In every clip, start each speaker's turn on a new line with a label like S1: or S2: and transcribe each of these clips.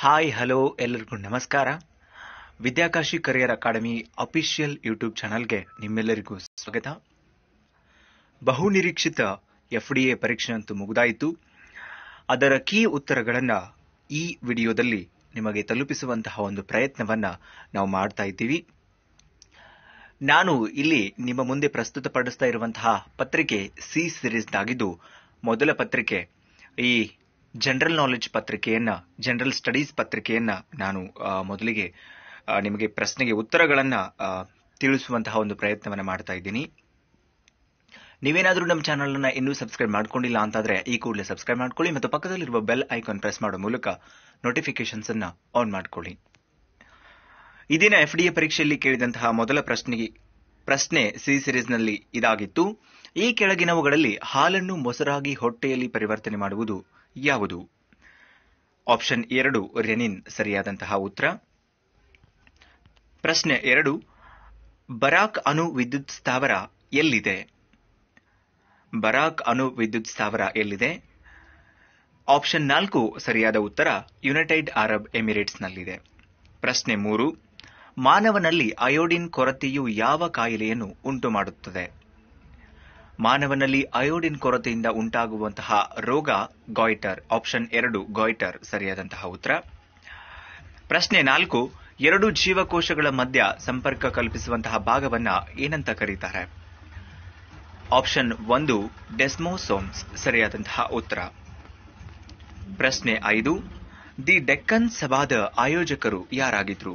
S1: Hi hello ಎಲ್ಲರಿಗೂ ನಮಸ್ಕಾರ Vidyakashi career academy official YouTube ಚಾನಲ್ಗೆ ನಿಮ್ಮೆಲ್ಲರಿಗೂ ಸ್ವಾಗತ ಬಹುನಿರೀಕ್ಷಿತ ಎಫ್ಡಿಎ ಪರೀಕ್ಷೆ ಅಂತೂ ಮುಗಿದಾಯಿತು ಅದರ ಕೀ ಉತ್ತರಗಳನ್ನು ಈ ವಿಡಿಯೋದಲ್ಲಿ ನಿಮಗೆ ತಲುಪಿಸುವಂತಹ ಒಂದು ಪ್ರಯತ್ನವನ್ನು ನಾವು ಮಾಡ್ತಾ ಇದ್ದೀವಿ ನಾನು ಇಲ್ಲಿ ನಿಮ್ಮ ಮುಂದೆ ಪ್ರಸ್ತುತಪಡಿಸ್ತಾ ಇರುವಂತಹ ಪತ್ರಿಕೆ ಸಿ ಸಿರೀಸ್ನಾಗಿದ್ದು ಮೊದಲ ಪತ್ರಿಕೆ ಈ ಜನರಲ್ ನಾಲೆಜ್ ಪತ್ರಿಕೆಯನ್ನ ಜನರಲ್ ಸ್ಟಡೀಸ್ ಪತ್ರಿಕೆಯನ್ನ ನಾನು ಮೊದಲಿಗೆ ನಿಮಗೆ ಪ್ರಶ್ನೆಗೆ ಉತ್ತರಗಳನ್ನು ತಿಳಿಸುವಂತಹ ಒಂದು ಪ್ರಯತ್ನವನ್ನು ಮಾಡ್ತಾ ಇದ್ದೀನಿ ನೀವೇನಾದರೂ ನಮ್ಮ ಅನ್ನು ಇನ್ನೂ ಸಬ್ಸ್ಕ್ರೈಬ್ ಮಾಡ್ಕೊಂಡಿಲ್ಲ ಅಂತಾದರೆ ಈ ಕೂಡಲೇ ಸಬ್ಸ್ಕ್ರೈಬ್ ಮಾಡ್ಕೊಳ್ಳಿ ಮತ್ತು ಪಕ್ಕದಲ್ಲಿರುವ ಬೆಲ್ ಐಕಾನ್ ಪ್ರೆಸ್ ಮಾಡೋ ಮೂಲಕ ನೋಟಿಫಿಕೇಶನ್ಸ್ ಅನ್ನು ಆನ್ ಮಾಡ್ಕೊಳ್ಳಿ ಇದೀನ ಎಫ್ ಡಿ ಎ ಪರೀಕ್ಷೆಯಲ್ಲಿ ಕೇಳಿದಂತಹ ಮೊದಲ ಪ್ರಶ್ನೆಗೆ ಪ್ರಶ್ನೆ ಸಿ ಸಿರೀಸ್ನಲ್ಲಿ ಇದಾಗಿತ್ತು ಈ ಕೆಳಗಿನವುಗಳಲ್ಲಿ ಹಾಲನ್ನು ಮೊಸರಾಗಿ ಹೊಟ್ಟೆಯಲ್ಲಿ ಪರಿವರ್ತನೆ ಮಾಡುವುದು ಯಾವುದು ಆಪ್ಷನ್ ಎರಡು ರೆನಿನ್ ಸರಿಯಾದಂತಹ ಉತ್ತರ ಪ್ರಶ್ನೆ ಎರಡು ಬರಾಕ್ ಅನು ವಿದ್ಯುತ್ ಸ್ಥಾವರ ಎಲ್ಲಿದೆ ಬರಾಕ್ ಅನು ವಿದ್ಯುತ್ ಸ್ಥಾವರ ಎಲ್ಲಿದೆ ಆಪ್ಷನ್ ನಾಲ್ಕು ಸರಿಯಾದ ಉತ್ತರ ಯುನೈಟೆಡ್ ಅರಬ್ ಎಮಿರೇಟ್ಸ್ನಲ್ಲಿದೆ ಪ್ರಶ್ನೆ ಮೂರು ಮಾನವನಲ್ಲಿ ಅಯೋಡಿನ್ ಕೊರತೆಯು ಯಾವ ಕಾಯಿಲೆಯನ್ನು ಉಂಟುಮಾಡುತ್ತದೆ ಮಾನವನಲ್ಲಿ ಅಯೋಡಿನ್ ಕೊರತೆಯಿಂದ ಉಂಟಾಗುವಂತಹ ರೋಗ ಗಾಯ್ಟರ್ ಆಪ್ಷನ್ ಎರಡು ಗಾಯ್ಟರ್ ಸರಿಯಾದಂತಹ ಉತ್ತರ ಪ್ರಶ್ನೆ ನಾಲ್ಕು ಎರಡು ಜೀವಕೋಶಗಳ ಮಧ್ಯ ಸಂಪರ್ಕ ಕಲ್ಪಿಸುವಂತಹ ಭಾಗವನ್ನ ಏನಂತ ಕರೀತಾರೆ ಆಪ್ಷನ್ ಒಂದು ಡೆಸ್ಮೋಸೋಮ್ಸ್ ಸರಿಯಾದಂತಹ ಉತ್ತರ ಪ್ರಶ್ನೆ ಐದು ದಿ ಡೆಕ್ಕನ್ ಸಭಾದ ಆಯೋಜಕರು ಯಾರಾಗಿದ್ರು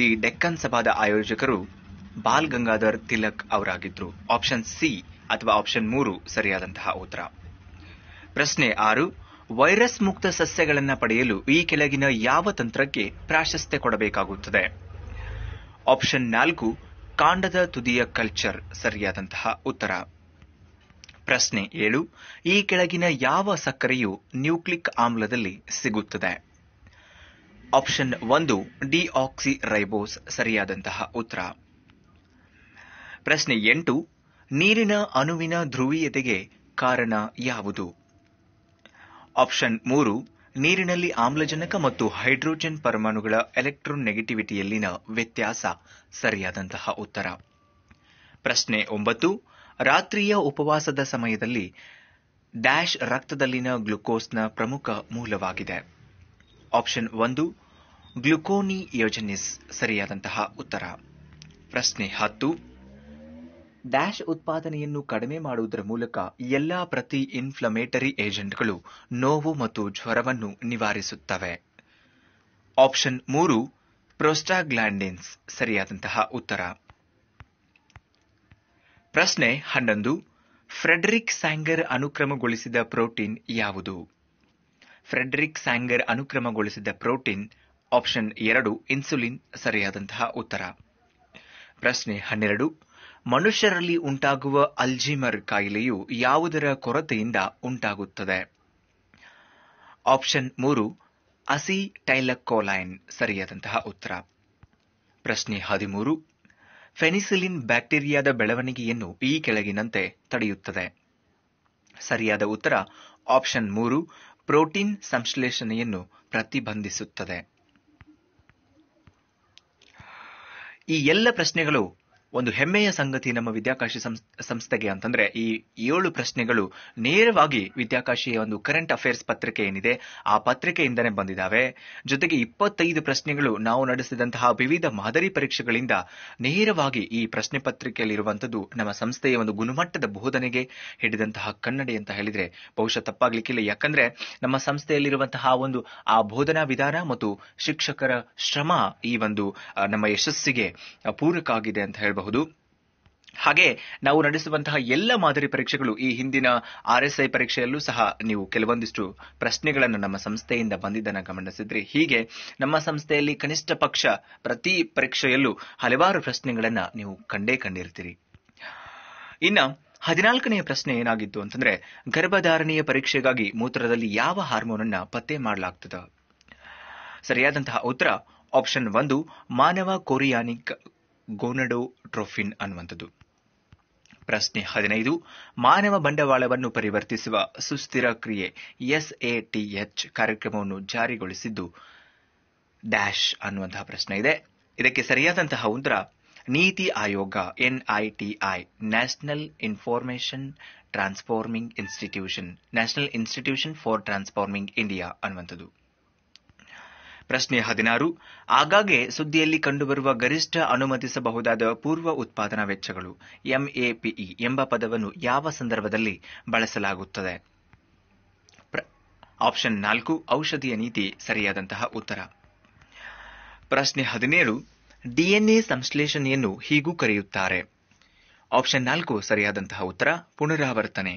S1: ದಿ ಡೆಕ್ಕನ್ ಸಭಾದ ಆಯೋಜಕರು ಬಾಲ್ ಗಂಗಾಧರ್ ತಿಲಕ್ ಅವರಾಗಿದ್ರು ಆಪ್ಷನ್ ಸಿ ಅಥವಾ ಆಪ್ಷನ್ ಮೂರು ಸರಿಯಾದಂತಹ ಉತ್ತರ ಪ್ರಶ್ನೆ ಆರು ವೈರಸ್ ಮುಕ್ತ ಸಸ್ಯಗಳನ್ನು ಪಡೆಯಲು ಈ ಕೆಳಗಿನ ಯಾವ ತಂತ್ರಕ್ಕೆ ಪ್ರಾಶಸ್ತ್ಯ ಕೊಡಬೇಕಾಗುತ್ತದೆ ಆಪ್ಷನ್ ನಾಲ್ಕು ಕಾಂಡದ ತುದಿಯ ಕಲ್ಚರ್ ಸರಿಯಾದಂತಹ ಉತ್ತರ ಪ್ರಶ್ನೆ ಏಳು ಈ ಕೆಳಗಿನ ಯಾವ ಸಕ್ಕರೆಯು ನ್ಯೂಕ್ಲಿಕ್ ಆಮ್ಲದಲ್ಲಿ ಸಿಗುತ್ತದೆ ಆಪ್ಷನ್ ಒಂದು ಡಿಆಕ್ಸಿ ರೈಬೋಸ್ ಸರಿಯಾದಂತಹ ಉತ್ತರ ಪ್ರಶ್ನೆ ಎಂಟು ನೀರಿನ ಅಣುವಿನ ಧ್ರುವೀಯತೆಗೆ ಕಾರಣ ಯಾವುದು ಆಪ್ಷನ್ ಮೂರು ನೀರಿನಲ್ಲಿ ಆಮ್ಲಜನಕ ಮತ್ತು ಹೈಡ್ರೋಜನ್ ಪರಮಾಣುಗಳ ಎಲೆಕ್ಟ್ರಾನ್ ನೆಗೆಟಿವಿಟಿಯಲ್ಲಿನ ವ್ಯತ್ಯಾಸ ಸರಿಯಾದಂತಹ ಉತ್ತರ ಪ್ರಶ್ನೆ ಒಂಬತ್ತು ರಾತ್ರಿಯ ಉಪವಾಸದ ಸಮಯದಲ್ಲಿ ಡ್ಯಾಶ್ ರಕ್ತದಲ್ಲಿನ ಗ್ಲುಕೋಸ್ನ ಪ್ರಮುಖ ಮೂಲವಾಗಿದೆ ಆಪ್ಷನ್ ಒಂದು ಗ್ಲುಕೋನಿಯೋಜನಿಸ್ ಸರಿಯಾದಂತಹ ಉತ್ತರ ಪ್ರಶ್ನೆ ಹತ್ತು ಡ್ಯಾಶ್ ಉತ್ಪಾದನೆಯನ್ನು ಕಡಿಮೆ ಮಾಡುವುದರ ಮೂಲಕ ಎಲ್ಲಾ ಪ್ರತಿ ಇನ್ಫ್ಲಮೇಟರಿ ಏಜೆಂಟ್ಗಳು ನೋವು ಮತ್ತು ಜ್ವರವನ್ನು ನಿವಾರಿಸುತ್ತವೆ ಆಪ್ಷನ್ ಮೂರು ಪ್ರೊಸ್ಟಾಗ್ಲಾಂಡಿನ್ಸ್ ಸರಿಯಾದಂತಹ ಉತ್ತರ ಪ್ರಶ್ನೆ ಹನ್ನೊಂದು ಫ್ರೆಡ್ರಿಕ್ ಸ್ಯಾಂಗರ್ ಅನುಕ್ರಮಗೊಳಿಸಿದ ಪ್ರೋಟೀನ್ ಯಾವುದು ಫ್ರೆಡ್ರಿಕ್ ಸ್ಯಾಂಗರ್ ಅನುಕ್ರಮಗೊಳಿಸಿದ ಪ್ರೋಟೀನ್ ಆಪ್ಷನ್ ಎರಡು ಇನ್ಸುಲಿನ್ ಸರಿಯಾದಂತಹ ಉತ್ತರ ಪ್ರಶ್ನೆ ಹನ್ನೆರಡು ಮನುಷ್ಯರಲ್ಲಿ ಉಂಟಾಗುವ ಅಲ್ಜಿಮರ್ ಕಾಯಿಲೆಯು ಯಾವುದರ ಕೊರತೆಯಿಂದ ಉಂಟಾಗುತ್ತದೆ ಆಪ್ಷನ್ ಮೂರು ಅಸಿ ಟೈಲಕ್ಕೋಲೈನ್ ಸರಿಯಾದಂತಹ ಉತ್ತರ ಪ್ರಶ್ನೆ ಹದಿಮೂರು ಫೆನಿಸಿಲಿನ್ ಬ್ಯಾಕ್ಟೀರಿಯಾದ ಬೆಳವಣಿಗೆಯನ್ನು ಈ ಕೆಳಗಿನಂತೆ ತಡೆಯುತ್ತದೆ ಸರಿಯಾದ ಉತ್ತರ ಆಪ್ಷನ್ ಮೂರು ಪ್ರೋಟೀನ್ ಸಂಶ್ಲೇಷಣೆಯನ್ನು ಪ್ರತಿಬಂಧಿಸುತ್ತದೆ ಈ ಎಲ್ಲ ಪ್ರಶ್ನೆಗಳು ಒಂದು ಹೆಮ್ಮೆಯ ಸಂಗತಿ ನಮ್ಮ ವಿದ್ಯಾಕಾಶಿ ಸಂಸ್ಥೆಗೆ ಅಂತಂದ್ರೆ ಈ ಏಳು ಪ್ರಶ್ನೆಗಳು ನೇರವಾಗಿ ವಿದ್ಯಾಕಾಶಿಯ ಒಂದು ಕರೆಂಟ್ ಅಫೇರ್ಸ್ ಪತ್ರಿಕೆ ಏನಿದೆ ಆ ಪತ್ರಿಕೆಯಿಂದನೇ ಬಂದಿದ್ದಾವೆ ಜೊತೆಗೆ ಇಪ್ಪತ್ತೈದು ಪ್ರಶ್ನೆಗಳು ನಾವು ನಡೆಸಿದಂತಹ ವಿವಿಧ ಮಾದರಿ ಪರೀಕ್ಷೆಗಳಿಂದ ನೇರವಾಗಿ ಈ ಪ್ರಶ್ನೆ ಪತ್ರಿಕೆಯಲ್ಲಿರುವಂತದ್ದು ನಮ್ಮ ಸಂಸ್ಥೆಯ ಒಂದು ಗುಣಮಟ್ಟದ ಬೋಧನೆಗೆ ಹಿಡಿದಂತಹ ಕನ್ನಡಿ ಅಂತ ಹೇಳಿದ್ರೆ ಬಹುಶಃ ತಪ್ಪಾಗ್ಲಿಕ್ಕಿಲ್ಲ ಯಾಕಂದ್ರೆ ನಮ್ಮ ಸಂಸ್ಥೆಯಲ್ಲಿರುವಂತಹ ಒಂದು ಆ ಬೋಧನಾ ವಿಧಾನ ಮತ್ತು ಶಿಕ್ಷಕರ ಶ್ರಮ ಈ ಒಂದು ನಮ್ಮ ಯಶಸ್ಸಿಗೆ ಪೂರಕ ಆಗಿದೆ ಅಂತ ಹೇಳಬಹುದು ಹೇಳಬಹುದು ಹಾಗೆ ನಾವು ನಡೆಸುವಂತಹ ಎಲ್ಲ ಮಾದರಿ ಪರೀಕ್ಷೆಗಳು ಈ ಹಿಂದಿನ ಆರ್ಎಸ್ಐ ಪರೀಕ್ಷೆಯಲ್ಲೂ ಸಹ ನೀವು ಕೆಲವೊಂದಿಷ್ಟು ಪ್ರಶ್ನೆಗಳನ್ನು ನಮ್ಮ ಸಂಸ್ಥೆಯಿಂದ ಬಂದಿದ್ದನ್ನು ಗಮನಿಸಿದ್ರೆ ಹೀಗೆ ನಮ್ಮ ಸಂಸ್ಥೆಯಲ್ಲಿ ಕನಿಷ್ಠ ಪಕ್ಷ ಪ್ರತಿ ಪರೀಕ್ಷೆಯಲ್ಲೂ ಹಲವಾರು ಪ್ರಶ್ನೆಗಳನ್ನು ನೀವು ಕಂಡೇ ಕಂಡಿರ್ತೀರಿ ಇನ್ನು ಹದಿನಾಲ್ಕನೆಯ ಪ್ರಶ್ನೆ ಏನಾಗಿತ್ತು ಅಂತಂದ್ರೆ ಗರ್ಭಧಾರಣೆಯ ಪರೀಕ್ಷೆಗಾಗಿ ಮೂತ್ರದಲ್ಲಿ ಯಾವ ಹಾರ್ಮೋನ್ ಅನ್ನು ಪತ್ತೆ ಮಾಡಲಾಗ್ತದ ಸರಿಯಾದಂತಹ ಉತ್ತರ ಆಪ್ಷನ್ ಒಂದು ಮಾನವ ಕೊರಿಯಾನಿಕ್ ಗೋನಡೋ ಟ್ರೋಫಿನ್ ಅನ್ನುವಂಥದ್ದು ಪ್ರಶ್ನೆ ಹದಿನೈದು ಮಾನವ ಬಂಡವಾಳವನ್ನು ಪರಿವರ್ತಿಸುವ ಸುಸ್ಥಿರ ಕ್ರಿಯೆ ಎಸ್ಎಟಿಎಚ್ ಕಾರ್ಯಕ್ರಮವನ್ನು ಜಾರಿಗೊಳಿಸಿದ್ದು ಡ್ಯಾಶ್ ಅನ್ನುವಂತಹ ಪ್ರಶ್ನೆ ಇದೆ ಇದಕ್ಕೆ ಸರಿಯಾದಂತಹ ಉತ್ತರ Niti Aayog NITI national information transforming institution national institution for transforming India ಅನ್ನುವಂಥದ್ದು ಪ್ರಶ್ನೆ ಹದಿನಾರು ಆಗಾಗ್ಗೆ ಸುದ್ದಿಯಲ್ಲಿ ಕಂಡುಬರುವ ಗರಿಷ್ಠ ಅನುಮತಿಸಬಹುದಾದ ಪೂರ್ವ ಉತ್ಪಾದನಾ ವೆಚ್ಚಗಳು ಎಂಎಪಿಇ e ಎಂಬ ಪದವನ್ನು ಯಾವ ಸಂದರ್ಭದಲ್ಲಿ ಬಳಸಲಾಗುತ್ತದೆ ಆಪ್ಷನ್ ನಾಲ್ಕು ಔಷಧಿಯ ನೀತಿ ಸರಿಯಾದಂತಹ ಉತ್ತರ ಪ್ರಶ್ನೆ ಹದಿನೇಳು ಡಿಎನ್ಎ ಸಂಶ್ಲೇಷಣೆಯನ್ನು ಹೀಗೂ ಕರೆಯುತ್ತಾರೆ ಆಪ್ಷನ್ ನಾಲ್ಕು ಸರಿಯಾದಂತಹ ಉತ್ತರ ಪುನರಾವರ್ತನೆ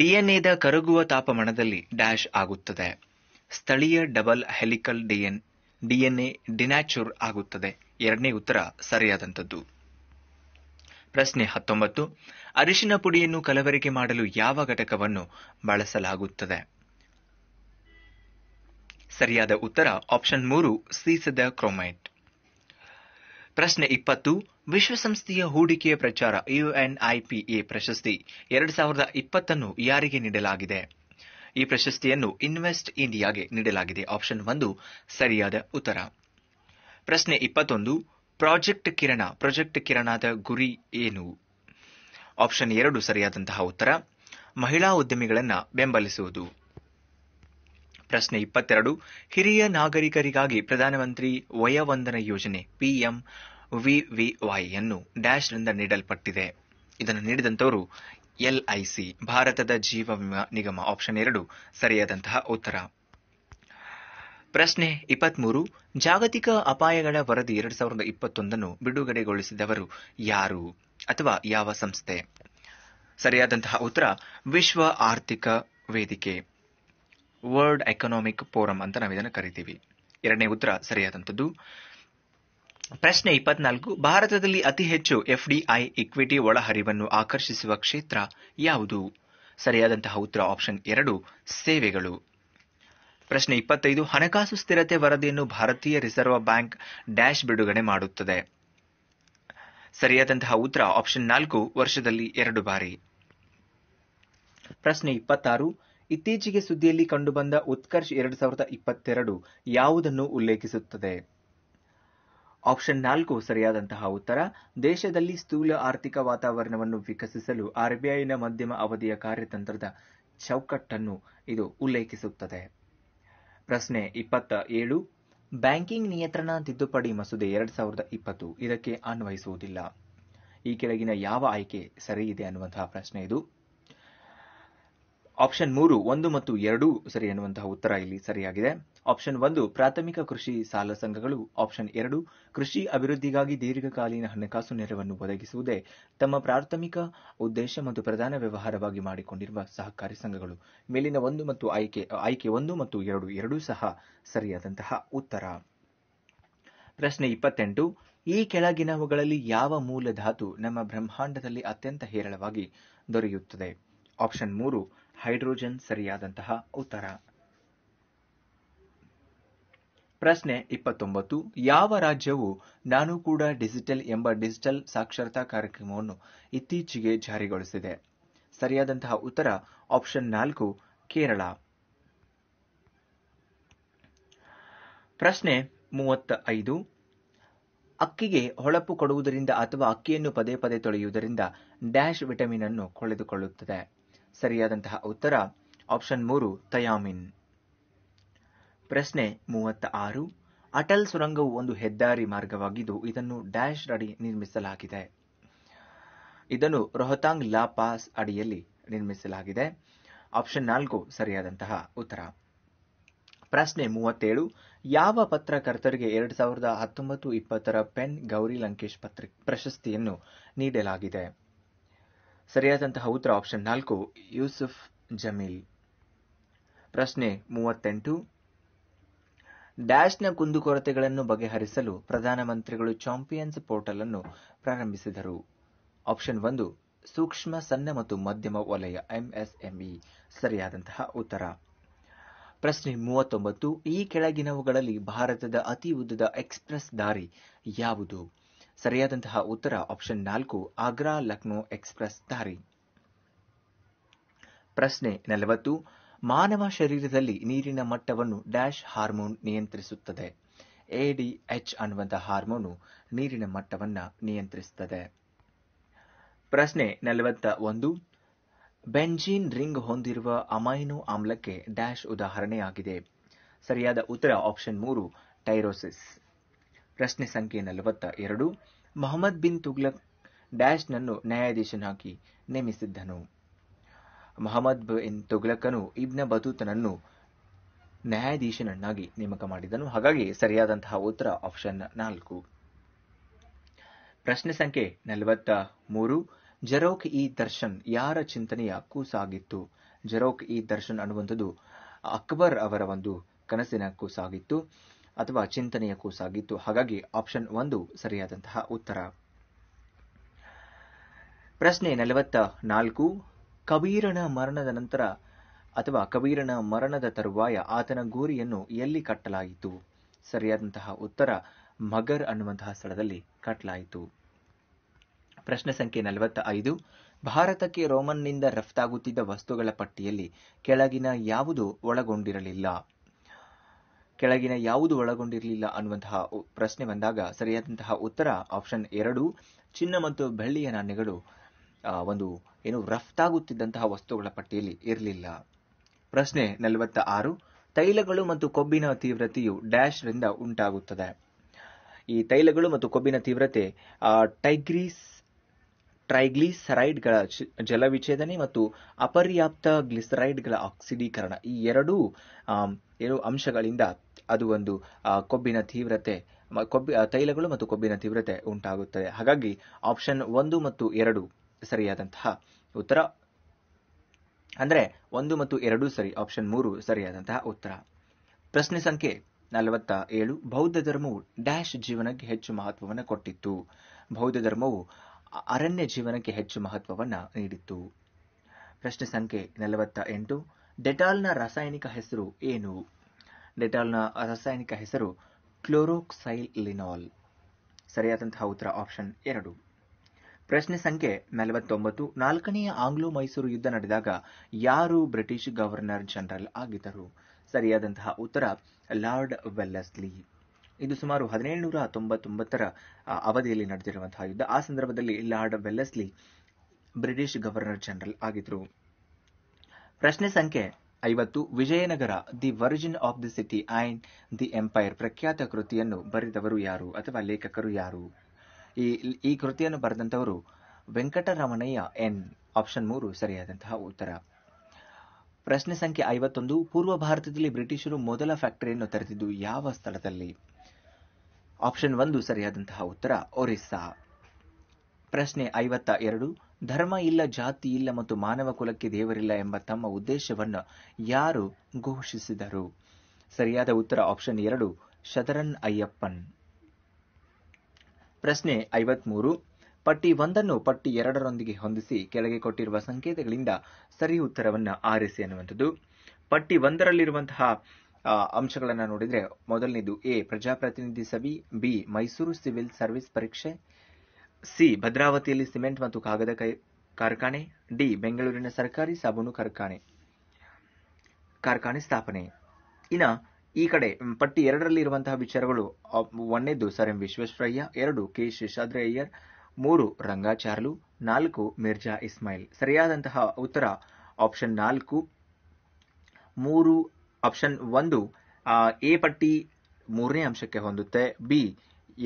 S1: ಡಿಎನ್ಎದ ಕರಗುವ ತಾಪಮಾನದಲ್ಲಿ ಡ್ಯಾಶ್ ಆಗುತ್ತದೆ ಸ್ಥಳೀಯ double helical DN DNA denature ಆಗುತ್ತದೆ ಎರಡನೇ ಉತ್ತರ ಸರಿಯಾದಂಥದ್ದು ಪ್ರಶ್ನೆ ಹತ್ತೊಂಬತ್ತು ಅರಿಶಿನ ಪುಡಿಯನ್ನು ಕಲಬೆರಕೆ ಮಾಡಲು ಯಾವ ಘಟಕವನ್ನು ಬಳಸಲಾಗುತ್ತದೆ ಸರಿಯಾದ ಉತ್ತರ ಆಪ್ಷನ್ ಮೂರು ಸೀಸದ ಕ್ರೋಮೈಟ್ ಪ್ರಶ್ನೆ ಇಪ್ಪತ್ತು ವಿಶ್ವಸಂಸ್ಥೆಯ ಹೂಡಿಕೆಯ ಪ್ರಚಾರ ಯುಎನ್ಐಪಿಎ ಪ್ರಶಸ್ತಿ ಎರಡು ಸಾವಿರದ ಇಪ್ಪತ್ತನ್ನು ಯಾರಿಗೆ ನೀಡಲಾಗಿದೆ ಈ ಪ್ರಶಸ್ತಿಯನ್ನು ಇನ್ವೆಸ್ಟ್ ಇಂಡಿಯಾಗೆ ನೀಡಲಾಗಿದೆ ಆಪ್ಷನ್ ಒಂದು ಸರಿಯಾದ ಉತ್ತರ ಪ್ರಶ್ನೆ ಇಪ್ಪತ್ತೊಂದು ಪ್ರಾಜೆಕ್ಟ್ ಕಿರಣ ಪ್ರಾಜೆಕ್ಟ್ ಕಿರಣದ ಗುರಿ ಏನು ಆಪ್ಷನ್ ಎರಡು ಸರಿಯಾದಂತಹ ಉತ್ತರ ಮಹಿಳಾ ಉದ್ಯಮಿಗಳನ್ನು ಬೆಂಬಲಿಸುವುದು ಪ್ರಶ್ನೆ ಇಪ್ಪತ್ತೆರಡು ಹಿರಿಯ ನಾಗರಿಕರಿಗಾಗಿ ಪ್ರಧಾನಮಂತ್ರಿ ವಯವಂದನ ಯೋಜನೆ ಪಿಎಂ ವಿವಿವೈ ಅನ್ನು ಡ್ಯಾಶ್ನಿಂದ ನೀಡಲ್ಪಟ್ಟಿದೆ ಇದನ್ನು ನೀಡಿದಂತವರು ಎಲ್ಐಸಿ ಭಾರತದ ಜೀವ ವಿಮಾ ನಿಗಮ ಆಪ್ಷನ್ ಎರಡು ಸರಿಯಾದಂತಹ ಉತ್ತರ ಪ್ರಶ್ನೆ ಇಪ್ಪತ್ಮೂರು ಜಾಗತಿಕ ಅಪಾಯಗಳ ವರದಿ ಎರಡು ಸಾವಿರದ ಇಪ್ಪತ್ತೊಂದನ್ನು ಬಿಡುಗಡೆಗೊಳಿಸಿದವರು ಯಾರು ಅಥವಾ ಯಾವ ಸಂಸ್ಥೆ ಸರಿಯಾದಂತಹ ಉತ್ತರ ವಿಶ್ವ ಆರ್ಥಿಕ ವೇದಿಕೆ ವರ್ಲ್ಡ್ ಎಕನಾಮಿಕ್ ಫೋರಂ ಅಂತ ನಾವು ಇದನ್ನು ಕರಿತೀವಿ ಎರಡನೇ ಉತ್ತರ ಸರಿಯಾದಂಥದ್ದು ಪ್ರಶ್ನೆ ಇಪ್ಪತ್ನಾಲ್ಕು ಭಾರತದಲ್ಲಿ ಅತಿ ಹೆಚ್ಚು ಎಫ್ಡಿಐ ಇಕ್ವಿಟಿ ಒಳಹರಿವನ್ನು ಆಕರ್ಷಿಸುವ ಕ್ಷೇತ್ರ ಯಾವುದು ಸರಿಯಾದಂತಹ ಉತ್ತರ ಆಪ್ಷನ್ ಎರಡು ಸೇವೆಗಳು ಪ್ರಶ್ನೆ ಇಪ್ಪತ್ತೈದು ಹಣಕಾಸು ಸ್ಥಿರತೆ ವರದಿಯನ್ನು ಭಾರತೀಯ ರಿಸರ್ವ್ ಬ್ಯಾಂಕ್ ಡ್ಯಾಶ್ ಬಿಡುಗಡೆ ಮಾಡುತ್ತದೆ ಸರಿಯಾದಂತಹ ಉತ್ತರ ಆಪ್ಷನ್ ನಾಲ್ಕು ವರ್ಷದಲ್ಲಿ ಎರಡು ಬಾರಿ ಪ್ರಶ್ನೆ ಇಪ್ಪತ್ತಾರು ಇತ್ತೀಚೆಗೆ ಸುದ್ದಿಯಲ್ಲಿ ಕಂಡುಬಂದ ಉತ್ಕರ್ಷ್ ಎರಡು ಸಾವಿರದ ಇಪ್ಪತ್ತೆರಡು ಯಾವುದನ್ನು ಉಲ್ಲೇಖಿಸುತ್ತದೆ ಆಪ್ಷನ್ ನಾಲ್ಕು ಸರಿಯಾದಂತಹ ಉತ್ತರ ದೇಶದಲ್ಲಿ ಸ್ಥೂಲ ಆರ್ಥಿಕ ವಾತಾವರಣವನ್ನು ವಿಕಸಿಸಲು ಆರ್ಬಿಐನ ಮಧ್ಯಮ ಅವಧಿಯ ಕಾರ್ಯತಂತ್ರದ ಚೌಕಟ್ಟನ್ನು ಇದು ಉಲ್ಲೇಖಿಸುತ್ತದೆ ಪ್ರಶ್ನೆ ಇಪ್ಪತ್ತ ಏಳು ಬ್ಯಾಂಕಿಂಗ್ ನಿಯಂತ್ರಣ ತಿದ್ದುಪಡಿ ಮಸೂದೆ ಎರಡ್ ಸಾವಿರದ ಇಪ್ಪತ್ತು ಇದಕ್ಕೆ ಅನ್ವಯಿಸುವುದಿಲ್ಲ ಈ ಕೆಳಗಿನ ಯಾವ ಆಯ್ಕೆ ಸರಿಯಿದೆ ಅನ್ನುವಂತಹ ಪ್ರಶ್ನೆ ಇದು ಆಪ್ಷನ್ ಮೂರು ಒಂದು ಮತ್ತು ಎರಡು ಸರಿ ಎನ್ನುವಂತಹ ಉತ್ತರ ಇಲ್ಲಿ ಸರಿಯಾಗಿದೆ ಆಪ್ಷನ್ ಒಂದು ಪ್ರಾಥಮಿಕ ಕೃಷಿ ಸಾಲ ಸಂಘಗಳು ಆಪ್ಷನ್ ಎರಡು ಕೃಷಿ ಅಭಿವೃದ್ಧಿಗಾಗಿ ದೀರ್ಘಕಾಲೀನ ಹಣಕಾಸು ನೆರವನ್ನು ಒದಗಿಸುವುದೇ ತಮ್ಮ ಪ್ರಾಥಮಿಕ ಉದ್ದೇಶ ಮತ್ತು ಪ್ರಧಾನ ವ್ಯವಹಾರವಾಗಿ ಮಾಡಿಕೊಂಡಿರುವ ಸಹಕಾರಿ ಸಂಘಗಳು ಮೇಲಿನ ಒಂದು ಮತ್ತು ಆಯ್ಕೆ ಆಯ್ಕೆ ಒಂದು ಮತ್ತು ಎರಡು ಎರಡೂ ಸಹ ಸರಿಯಾದಂತಹ ಉತ್ತರ ಪ್ರಶ್ನೆ ಇಪ್ಪತ್ತೆಂಟು ಈ ಕೆಳಗಿನವುಗಳಲ್ಲಿ ಯಾವ ಮೂಲ ಧಾತು ನಮ್ಮ ಬ್ರಹ್ಮಾಂಡದಲ್ಲಿ ಅತ್ಯಂತ ಹೇರಳವಾಗಿ ದೊರೆಯುತ್ತದೆ ಆಪ್ಷನ್ ಮೂರು ಹೈಡ್ರೋಜನ್ ಸರಿಯಾದಂತಹ ಉತ್ತರ ಪ್ರಶ್ನೆ ಇಪ್ಪತ್ತೊಂಬತ್ತು ಯಾವ ರಾಜ್ಯವು ನಾನು ಕೂಡ ಡಿಜಿಟಲ್ ಎಂಬ ಡಿಜಿಟಲ್ ಸಾಕ್ಷರತಾ ಕಾರ್ಯಕ್ರಮವನ್ನು ಇತ್ತೀಚೆಗೆ ಜಾರಿಗೊಳಿಸಿದೆ ಸರಿಯಾದಂತಹ ಉತ್ತರ ಆಪ್ಷನ್ ನಾಲ್ಕು ಕೇರಳ ಪ್ರಶ್ನೆ ಮೂವತ್ತ ಐದು ಅಕ್ಕಿಗೆ ಹೊಳಪು ಕೊಡುವುದರಿಂದ ಅಥವಾ ಅಕ್ಕಿಯನ್ನು ಪದೇ ಪದೇ ತೊಳೆಯುವುದರಿಂದ ಡ್ಯಾಶ್ ವಿಟಮಿನ್ ಅನ್ನು ಕಳೆದುಕೊಳ್ಳುತ್ತದೆ ಸರಿಯಾದಂತಹ ಉತ್ತರ ಆಪ್ಷನ್ ಮೂರು ತಯಾಮಿನ್ ಪ್ರಶ್ನೆ ಮೂವತ್ತ ಆರು ಅಟಲ್ ಸುರಂಗವು ಒಂದು ಹೆದ್ದಾರಿ ಮಾರ್ಗವಾಗಿದ್ದು ಇದನ್ನು ಡ್ಯಾಶ್ ಅಡಿ ನಿರ್ಮಿಸಲಾಗಿದೆ ಇದನ್ನು ರೋಹತಾಂಗ್ ಲಾ ಪಾಸ್ ಅಡಿಯಲ್ಲಿ ನಿರ್ಮಿಸಲಾಗಿದೆ ಆಪ್ಷನ್ ನಾಲ್ಕು ಸರಿಯಾದಂತಹ ಉತ್ತರ ಪ್ರಶ್ನೆ ಮೂವತ್ತೇಳು ಯಾವ ಪತ್ರಕರ್ತರಿಗೆ ಎರಡು ಸಾವಿರದ ಹತ್ತೊಂಬತ್ತು ಇಪ್ಪತ್ತರ ಪೆನ್ ಗೌರಿ ಲಂಕೇಶ್ ಪತ್ರ ಪ್ರಶಸ್ತಿಯನ್ನು ನೀಡಲಾಗಿದೆ ಸರಿಯಾದಂತಹ ಉತ್ತರ ಆಪ್ಷನ್ ನಾಲ್ಕು ಯೂಸುಫ್ ಜಮೀಲ್ ಪ್ರಶ್ನೆ ಮೂವತ್ತೆಂಟು ಡ್ಯಾಶ್ನ ಕುಂದುಕೊರತೆಗಳನ್ನು ಬಗೆಹರಿಸಲು ಪ್ರಧಾನಮಂತ್ರಿಗಳು ಚಾಂಪಿಯನ್ಸ್ ಪೋರ್ಟಲ್ ಅನ್ನು ಪ್ರಾರಂಭಿಸಿದರು ಆಪ್ಷನ್ ಒಂದು ಸೂಕ್ಷ್ಮ ಸಣ್ಣ ಮತ್ತು ಮಧ್ಯಮ ವಲಯ ಎಂಎಸ್ಎಂಇ e. ಸರಿಯಾದಂತಹ ಉತ್ತರ ಪ್ರಶ್ನೆ ಮೂವತ್ತೊಂಬತ್ತು ಈ ಕೆಳಗಿನವುಗಳಲ್ಲಿ ಭಾರತದ ಅತಿ ಉದ್ದದ ಎಕ್ಸ್ಪ್ರೆಸ್ ದಾರಿ ಯಾವುದು ಸರಿಯಾದಂತಹ ಉತ್ತರ ಆಪ್ಷನ್ ನಾಲ್ಕು ಆಗ್ರಾ ಲಕ್ನೋ ಎಕ್ಸ್ಪ್ರೆಸ್ ದಾರಿ ಪ್ರಶ್ನೆ ನಲವತ್ತು ಮಾನವ ಶರೀರದಲ್ಲಿ ನೀರಿನ ಮಟ್ಟವನ್ನು ಡ್ಯಾಶ್ ಹಾರ್ಮೋನ್ ನಿಯಂತ್ರಿಸುತ್ತದೆ ಎಡಿಎಚ್ ಅನ್ನುವಂತಹ ಹಾರ್ಮೋನು ನೀರಿನ ಮಟ್ಟವನ್ನು ನಿಯಂತ್ರಿಸುತ್ತದೆ ಪ್ರಶ್ನೆ ನಲವತ್ತ ಒಂದು ಬೆಂಜೀನ್ ರಿಂಗ್ ಹೊಂದಿರುವ ಅಮೈನೋ ಆಮ್ಲಕ್ಕೆ ಡ್ಯಾಶ್ ಉದಾಹರಣೆಯಾಗಿದೆ ಸರಿಯಾದ ಉತ್ತರ ಆಪ್ಷನ್ ಮೂರು ಟೈರೋಸಿಸ್ ಪ್ರಶ್ನೆ ಸಂಖ್ಯೆ ನಲವತ್ತ ಎರಡು ಮೊಹಮ್ಮದ್ ಬಿನ್ ತುಗ್ಲಕ್ ಡ್ಯಾಶ್ನನ್ನು ನ್ಯಾಯಾಧೀಶನಾಗಿ ನೇಮಿಸಿದ್ದನು ಮೊಹಮ್ಮದ್ ಬಿನ್ ತುಗ್ಲಕನು ಇಬ್ನ ಬತೂತನನ್ನು ನ್ಯಾಯಾಧೀಶನನ್ನಾಗಿ ನೇಮಕ ಮಾಡಿದನು ಹಾಗಾಗಿ ಸರಿಯಾದಂತಹ ಉತ್ತರ ಆಪ್ಷನ್ ನಾಲ್ಕು ಪ್ರಶ್ನೆ ಸಂಖ್ಯೆ ನಲವತ್ತ ಮೂರು ಜರೋಕ್ ಇ ದರ್ಶನ್ ಯಾರ ಚಿಂತನೆಯ ಕೂಸಾಗಿತ್ತು ಜರೋಕ್ ಇ ದರ್ಶನ್ ಅನ್ನುವಂಥದ್ದು ಅಕ್ಬರ್ ಅವರ ಒಂದು ಕನಸಿನ ಕೂಸಾಗಿತ್ತು ಅಥವಾ ಚಿಂತನೆಯ ಕೂಸಾಗಿತ್ತು ಹಾಗಾಗಿ ಆಪ್ಷನ್ ಒಂದು ಸರಿಯಾದಂತಹ ಉತ್ತರ ಪ್ರಶ್ನೆ ನಲವತ್ತ ನಾಲ್ಕು ಕಬೀರನ ಮರಣದ ನಂತರ ಅಥವಾ ಕಬೀರನ ಮರಣದ ತರುವಾಯ ಆತನ ಗೋರಿಯನ್ನು ಎಲ್ಲಿ ಕಟ್ಟಲಾಯಿತು ಸರಿಯಾದಂತಹ ಉತ್ತರ ಮಗರ್ ಅನ್ನುವಂತಹ ಸ್ಥಳದಲ್ಲಿ ಕಟ್ಟಲಾಯಿತು ಪ್ರಶ್ನೆ ಸಂಖ್ಯೆ ನಲವತ್ತ ಐದು ಭಾರತಕ್ಕೆ ರೋಮನ್ನಿಂದ ರಫ್ತಾಗುತ್ತಿದ್ದ ವಸ್ತುಗಳ ಪಟ್ಟಿಯಲ್ಲಿ ಕೆಳಗಿನ ಯಾವುದು ಒಳಗೊಂಡಿರಲಿಲ್ಲ ಕೆಳಗಿನ ಯಾವುದು ಒಳಗೊಂಡಿರಲಿಲ್ಲ ಅನ್ನುವಂತಹ ಪ್ರಶ್ನೆ ಬಂದಾಗ ಸರಿಯಾದಂತಹ ಉತ್ತರ ಆಪ್ಷನ್ ಎರಡು ಚಿನ್ನ ಮತ್ತು ಬೆಳ್ಳಿಯ ನಾಣ್ಯಗಳು ಒಂದು ಏನು ರಫ್ತಾಗುತ್ತಿದ್ದಂತಹ ವಸ್ತುಗಳ ಪಟ್ಟಿಯಲ್ಲಿ ಇರಲಿಲ್ಲ ಪ್ರಶ್ನೆ ನಲವತ್ತ ಆರು ತೈಲಗಳು ಮತ್ತು ಕೊಬ್ಬಿನ ತೀವ್ರತೆಯು ಡ್ಯಾಶ್ ರಿಂದ ಉಂಟಾಗುತ್ತದೆ ಈ ತೈಲಗಳು ಮತ್ತು ಕೊಬ್ಬಿನ ತೀವ್ರತೆ ಟೈಗ್ರೀಸ್ ಟ್ರೈಗ್ಲಿಸರೈಡ್ಗಳ ಜಲವಿಚ್ಛೇದನೆ ಮತ್ತು ಅಪರ್ಯಾಪ್ತ ಗ್ಲಿಸರೈಡ್ಗಳ ಆಕ್ಸಿಡೀಕರಣ ಈ ಎರಡೂ ಏನು ಅಂಶಗಳಿಂದ ಅದು ಒಂದು ಕೊಬ್ಬಿನ ತೀವ್ರತೆ ಕೊಬ್ಬಿ ತೈಲಗಳು ಮತ್ತು ಕೊಬ್ಬಿನ ತೀವ್ರತೆ ಉಂಟಾಗುತ್ತದೆ ಹಾಗಾಗಿ ಆಪ್ಷನ್ ಒಂದು ಮತ್ತು ಎರಡು ಸರಿಯಾದಂತಹ ಉತ್ತರ ಅಂದರೆ ಒಂದು ಮತ್ತು ಎರಡು ಸರಿ ಆಪ್ಷನ್ ಮೂರು ಸರಿಯಾದಂತಹ ಉತ್ತರ ಪ್ರಶ್ನೆ ಸಂಖ್ಯೆ ನಲವತ್ತ ಏಳು ಬೌದ್ಧ ಧರ್ಮವು ಡ್ಯಾಶ್ ಜೀವನಕ್ಕೆ ಹೆಚ್ಚು ಮಹತ್ವವನ್ನು ಕೊಟ್ಟಿತ್ತು ಬೌದ್ಧ ಧರ್ಮವು ಅರಣ್ಯ ಜೀವನಕ್ಕೆ ಹೆಚ್ಚು ಮಹತ್ವವನ್ನು ನೀಡಿತ್ತು ಪ್ರಶ್ನೆ ಸಂಖ್ಯೆ ನಲವತ್ತ ಎಂಟು ಡೆಟಾಲ್ನ ರಾಸಾಯನಿಕ ಹೆಸರು ಏನು ಡೆಟಾಲ್ನ ರಾಸಾಯನಿಕ ಹೆಸರು ಕ್ಲೋರೋಕ್ಸೈಲಿನಾಲ್ ಸರಿಯಾದಂತಹ ಉತ್ತರ ಆಪ್ಷನ್ ಎರಡು ಪ್ರಶ್ನೆ ಸಂಖ್ಯೆ ನಲವತ್ತೊಂಬತ್ತು ನಾಲ್ಕನೆಯ ಆಂಗ್ಲೋ ಮೈಸೂರು ಯುದ್ಧ ನಡೆದಾಗ ಯಾರು ಬ್ರಿಟಿಷ್ ಗವರ್ನರ್ ಜನರಲ್ ಆಗಿದ್ದರು ಸರಿಯಾದಂತಹ ಉತ್ತರ ಲಾರ್ಡ್ ವೆಲ್ಲಸ್ಲಿ ಇದು ಸುಮಾರು ಹದಿನೇಳುನೂರ ತೊಂಬತ್ತೊಂಬತ್ತರ ಅವಧಿಯಲ್ಲಿ ನಡೆದಿರುವಂತಹ ಯುದ್ಧ ಆ ಸಂದರ್ಭದಲ್ಲಿ Lord Wellesley British governor general ಆಗಿದ್ರು ಪ್ರಶ್ನೆ ಸಂಖ್ಯೆ ಐವತ್ತು Vijayanagara the virgin of the city and the empire ಪ್ರಖ್ಯಾತ ಕೃತಿಯನ್ನು ಬರೆದವರು ಯಾರು ಅಥವಾ ಲೇಖಕರು ಯಾರು ಈ ಈ ಕೃತಿಯನ್ನು ಬರೆದಂತವರು ವೆಂಕಟರಮಣಯ್ಯ ಎನ್ ಆಪ್ಷನ್ ಮೂರು ಸರಿಯಾದಂತಹ ಉತ್ತರ ಪ್ರಶ್ನೆ ಸಂಖ್ಯೆ ಐವತ್ತೊಂದು ಪೂರ್ವ ಭಾರತದಲ್ಲಿ ಬ್ರಿಟಿಷರು ಮೊದಲ ಫ್ಯಾಕ್ಟರಿಯನ್ನು ತೆರೆದಿದ್ದು ಯಾವ ಸ್ಥಳದಲ್ಲಿ ಆಪ್ಷನ್ ಒಂದು ಸರಿಯಾದಂತಹ ಉತ್ತರ ಒರಿಸ್ಸಾ ಪ್ರಶ್ನೆ ಐವತ್ತ ಎರಡು ಧರ್ಮ ಇಲ್ಲ ಜಾತಿ ಇಲ್ಲ ಮತ್ತು ಮಾನವ ಕುಲಕ್ಕೆ ದೇವರಿಲ್ಲ ಎಂಬ ತಮ್ಮ ಉದ್ದೇಶವನ್ನು ಯಾರು ಘೋಷಿಸಿದರು ಸರಿಯಾದ ಉತ್ತರ ಆಪ್ಷನ್ ಎರಡು ಶದರನ್ ಅಯ್ಯಪ್ಪನ್ ಪ್ರಶ್ನೆ ಐವತ್ಮೂರು ಪಟ್ಟಿ ಒಂದನ್ನು ಪಟ್ಟಿ ಎರಡರೊಂದಿಗೆ ಹೊಂದಿಸಿ ಕೆಳಗೆ ಕೊಟ್ಟಿರುವ ಸಂಕೇತಗಳಿಂದ ಸರಿ ಉತ್ತರವನ್ನು ಆರಿಸಿ ಅನ್ನುವಂಥದ್ದು ಪಟ್ಟಿ ಒಂದರಲ್ಲಿರುವಂತಹ ಅಂಶಗಳನ್ನು ನೋಡಿದರೆ ಮೊದಲನೇದು ಎ ಪ್ರಜಾಪ್ರತಿನಿಧಿ ಸಭೆ ಬಿ ಮೈಸೂರು ಸಿವಿಲ್ ಸರ್ವಿಸ್ ಪರೀಕ್ಷೆ ಸಿ ಭದ್ರಾವತಿಯಲ್ಲಿ ಸಿಮೆಂಟ್ ಮತ್ತು ಕಾಗದ ಕಾರ್ಖಾನೆ ಡಿ ಬೆಂಗಳೂರಿನ ಸರ್ಕಾರಿ ಸಾಬೂನು ಕಾರ್ಖಾನೆ ಕಾರ್ಖಾನೆ ಸ್ಥಾಪನೆ ಇನ್ನ ಈ ಕಡೆ ಪಟ್ಟಿ ಎರಡರಲ್ಲಿ ಇರುವಂತಹ ವಿಚಾರಗಳು ಒಂದನೇದು ಸರ್ ಎಂ ವಿಶ್ವೇಶ್ವರಯ್ಯ ಎರಡು ಕೆ ಶೇಷಾದ್ರಿ ಅಯ್ಯರ್ ಮೂರು ರಂಗಾಚಾರ್ಲು ನಾಲ್ಕು ಮಿರ್ಜಾ ಇಸ್ಮಾಯಿಲ್ ಸರಿಯಾದಂತಹ ಉತ್ತರ ಆಪ್ಷನ್ ನಾಲ್ಕು ಮೂರು ಆಪ್ಷನ್ ಒಂದು ಎ ಪಟ್ಟಿ ಮೂರನೇ ಅಂಶಕ್ಕೆ ಹೊಂದುತ್ತೆ ಬಿ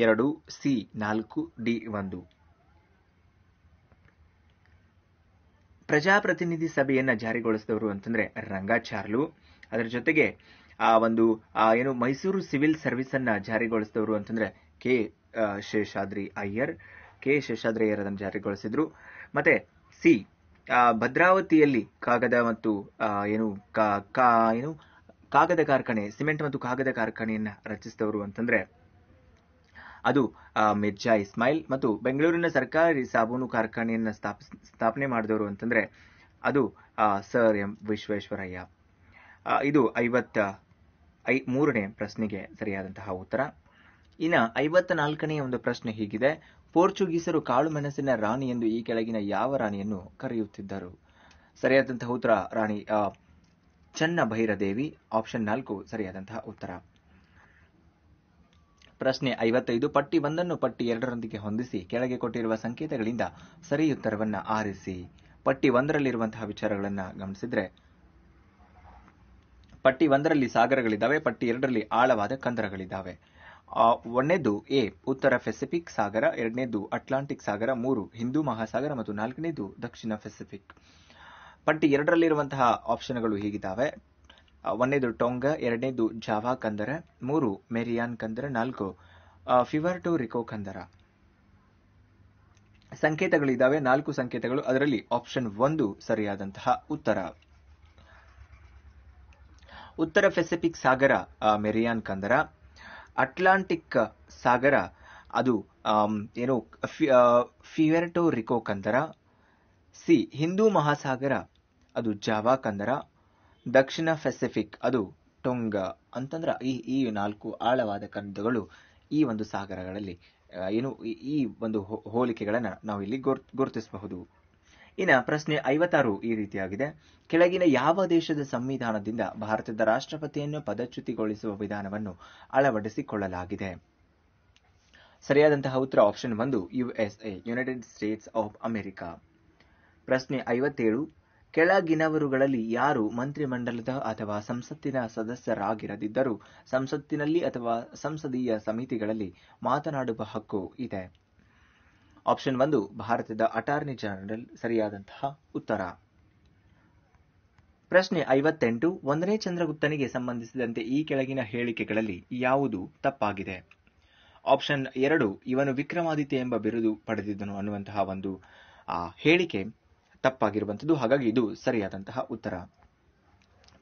S1: ಎರಡು ಸಿ ನಾಲ್ಕು ಡಿ ಒಂದು ಪ್ರಜಾಪ್ರತಿನಿಧಿ ಸಭೆಯನ್ನ ಜಾರಿಗೊಳಿಸಿದವರು ಅಂತಂದ್ರೆ ರಂಗಾಚಾರ್ಲು ಅದರ ಜೊತೆಗೆ ಆ ಒಂದು ಏನು ಮೈಸೂರು ಸಿವಿಲ್ ಸರ್ವಿಸ್ ಅನ್ನ ಜಾರಿಗೊಳಿಸಿದವರು ಅಂತಂದ್ರೆ ಕೆ ಶೇಷಾದ್ರಿ ಅಯ್ಯರ್ ಕೆ ಶೇಷಾದ್ರಿ ಅಯ್ಯರ್ ಅದನ್ನು ಜಾರಿಗೊಳಿಸಿದ್ರು ಮತ್ತೆ ಸಿ ಭದ್ರಾವತಿಯಲ್ಲಿ ಕಾಗದ ಮತ್ತು ಏನು ಏನು ಕಾಗದ ಕಾರ್ಖಾನೆ ಸಿಮೆಂಟ್ ಮತ್ತು ಕಾಗದ ಕಾರ್ಖಾನೆಯನ್ನು ರಚಿಸಿದವರು ಅಂತಂದ್ರೆ ಅದು ಮಿರ್ಜಾ ಇಸ್ಮಾಯಿಲ್ ಮತ್ತು ಬೆಂಗಳೂರಿನ ಸರ್ಕಾರಿ ಸಾಬೂನು ಕಾರ್ಖಾನೆಯನ್ನು ಸ್ಥಾಪನೆ ಮಾಡಿದವರು ಅಂತಂದ್ರೆ ಅದು ಸರ್ ಎಂ ವಿಶ್ವೇಶ್ವರಯ್ಯ ಇದು ಐವತ್ತ ಐ ಮೂರನೇ ಪ್ರಶ್ನೆಗೆ ಸರಿಯಾದಂತಹ ಉತ್ತರ ಇನ್ನು ಐವತ್ತ ನಾಲ್ಕನೆಯ ಒಂದು ಪ್ರಶ್ನೆ ಹೀಗಿದೆ ಪೋರ್ಚುಗೀಸರು ಕಾಳು ಮೆಣಸಿನ ರಾಣಿ ಎಂದು ಈ ಕೆಳಗಿನ ಯಾವ ರಾಣಿಯನ್ನು ಕರೆಯುತ್ತಿದ್ದರು ಸರಿಯಾದಂತಹ ಉತ್ತರ ರಾಣಿ ಚನ್ನ ಭೈರದೇವಿ ಆಪ್ಷನ್ ನಾಲ್ಕು ಸರಿಯಾದಂತಹ ಉತ್ತರ ಪ್ರಶ್ನೆ ಐವತ್ತೈದು ಪಟ್ಟಿ ಒಂದನ್ನು ಪಟ್ಟಿ ಎರಡರೊಂದಿಗೆ ಹೊಂದಿಸಿ ಕೆಳಗೆ ಕೊಟ್ಟಿರುವ ಸಂಕೇತಗಳಿಂದ ಸರಿ ಉತ್ತರವನ್ನು ಆರಿಸಿ ಪಟ್ಟಿ ಒಂದರಲ್ಲಿರುವಂತಹ ವಿಚಾರಗಳನ್ನು ಗಮನಿಸಿದ್ರೆ ಪಟ್ಟಿ ಒಂದರಲ್ಲಿ ಸಾಗರಗಳಿದ್ದಾವೆ ಪಟ್ಟಿ ಎರಡರಲ್ಲಿ ಆಳವಾದ ಕಂದರಗಳಿದ್ದಾವೆ ಒಂದನೇದು ಎ ಉತ್ತರ ಪೆಸಿಫಿಕ್ ಸಾಗರ ಎರಡನೇದು ಅಟ್ಲಾಂಟಿಕ್ ಸಾಗರ ಮೂರು ಹಿಂದೂ ಮಹಾಸಾಗರ ಮತ್ತು ನಾಲ್ಕನೇದು ದಕ್ಷಿಣ ಪೆಸಿಫಿಕ್ ಬಟ್ ಎರಡರಲ್ಲಿರುವಂತಹ ಆಪ್ಷನ್ಗಳು ಹೀಗಿದ್ದಾವೆ ಒಂದನೇದು ಟೊಂಗ ಎರಡನೇದು ಜಾವಾ ಕಂದರ ಮೂರು ಮೆರಿಯಾನ್ ಕಂದರ ನಾಲ್ಕು ಫಿವರ್ ಟು ರಿಕೋ ಕಂದರ ಸಂಕೇತಗಳಿದ್ದಾವೆ ನಾಲ್ಕು ಸಂಕೇತಗಳು ಅದರಲ್ಲಿ ಆಪ್ಷನ್ ಒಂದು ಸರಿಯಾದಂತಹ ಉತ್ತರ ಉತ್ತರ ಪೆಸಿಫಿಕ್ ಸಾಗರ ಮೆರಿಯಾನ್ ಕಂದರ ಅಟ್ಲಾಂಟಿಕ್ ಸಾಗರ ಅದು ಏನು ಟು ರಿಕೋ ಕಂದರ ಸಿ ಹಿಂದೂ ಮಹಾಸಾಗರ ಅದು ಜಾವಾ ಕಂದರ ದಕ್ಷಿಣ ಪೆಸಿಫಿಕ್ ಅದು ಟೊಂಗ ಅಂತಂದ್ರೆ ಈ ಈ ನಾಲ್ಕು ಆಳವಾದ ಕಂದಗಳು ಈ ಒಂದು ಸಾಗರಗಳಲ್ಲಿ ಏನು ಈ ಒಂದು ಹೋಲಿಕೆಗಳನ್ನು ನಾವು ಇಲ್ಲಿ ಗುರುತಿಸಬಹುದು ಇನ್ನು ಪ್ರಶ್ನೆ ಐವತ್ತಾರು ಈ ರೀತಿಯಾಗಿದೆ ಕೆಳಗಿನ ಯಾವ ದೇಶದ ಸಂವಿಧಾನದಿಂದ ಭಾರತದ ರಾಷ್ಟ್ರಪತಿಯನ್ನು ಪದಚ್ಯುತಿಗೊಳಿಸುವ ವಿಧಾನವನ್ನು ಅಳವಡಿಸಿಕೊಳ್ಳಲಾಗಿದೆ ಸರಿಯಾದಂತಹ ಉತ್ತರ ಆಪ್ಷನ್ ಒಂದು USA United States of America ಪ್ರಶ್ನೆ ಐವತ್ತೇಳು ಕೆಳಗಿನವರುಗಳಲ್ಲಿ ಯಾರು ಮಂತ್ರಿಮಂಡಲದ ಅಥವಾ ಸಂಸತ್ತಿನ ಸದಸ್ಯರಾಗಿರದಿದ್ದರೂ ಸಂಸತ್ತಿನಲ್ಲಿ ಅಥವಾ ಸಂಸದೀಯ ಸಮಿತಿಗಳಲ್ಲಿ ಮಾತನಾಡುವ ಹಕ್ಕು ಇದೆ ಆಪ್ಷನ್ ಒಂದು ಭಾರತದ ಅಟಾರ್ನಿ ಜನರಲ್ ಸರಿಯಾದಂತಹ ಉತ್ತರ ಪ್ರಶ್ನೆ ಐವತ್ತೆಂಟು ಒಂದನೇ ಚಂದ್ರಗುಪ್ತನಿಗೆ ಸಂಬಂಧಿಸಿದಂತೆ ಈ ಕೆಳಗಿನ ಹೇಳಿಕೆಗಳಲ್ಲಿ ಯಾವುದು ತಪ್ಪಾಗಿದೆ ಆಪ್ಷನ್ ಎರಡು ಇವನು ವಿಕ್ರಮಾದಿತ್ಯ ಎಂಬ ಬಿರುದು ಪಡೆದಿದ್ದನು ಅನ್ನುವಂತಹ ಒಂದು ಹೇಳಿಕೆ ತಪ್ಪಾಗಿರುವಂಥದ್ದು ಹಾಗಾಗಿ ಇದು ಸರಿಯಾದಂತಹ ಉತ್ತರ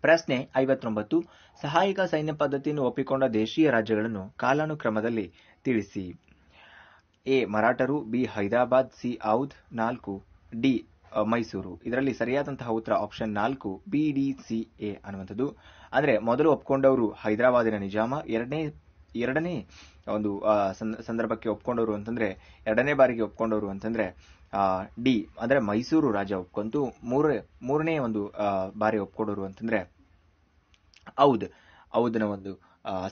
S1: ಪ್ರಶ್ನೆ ಐವತ್ತೊಂಬತ್ತು ಸಹಾಯಕ ಸೈನ್ಯ ಪದ್ಧತಿಯನ್ನು ಒಪ್ಪಿಕೊಂಡ ದೇಶೀಯ ರಾಜ್ಯಗಳನ್ನು ಕಾಲಾನುಕ್ರಮದಲ್ಲಿ ತಿಳಿಸಿ ಎ ಮರಾಠರು ಬಿ ಹೈದರಾಬಾದ್ ಸಿ ಔದ್ ನಾಲ್ಕು ಡಿ ಮೈಸೂರು ಇದರಲ್ಲಿ ಸರಿಯಾದಂತಹ ಉತ್ತರ ಆಪ್ಷನ್ ನಾಲ್ಕು ಬಿ ಡಿ ಸಿ ಎ ಅನ್ನುವಂಥದ್ದು ಅಂದರೆ ಮೊದಲು ಒಪ್ಕೊಂಡವರು ಹೈದರಾಬಾದಿನ ನಿಜಾಮ ಎರಡನೇ ಎರಡನೇ ಒಂದು ಸಂದರ್ಭಕ್ಕೆ ಒಪ್ಕೊಂಡವರು ಅಂತಂದ್ರೆ ಎರಡನೇ ಬಾರಿಗೆ ಒಪ್ಕೊಂಡವರು ಅಂತಂದ್ರೆ ಡಿ ಅಂದರೆ ಮೈಸೂರು ರಾಜ ಒಪ್ಕೊಂತು ಮೂರ ಮೂರನೇ ಒಂದು ಬಾರಿ ಒಪ್ಕೊಡೋರು ಅಂತಂದ್ರೆ ಔದ್ ಹೌದನ ಒಂದು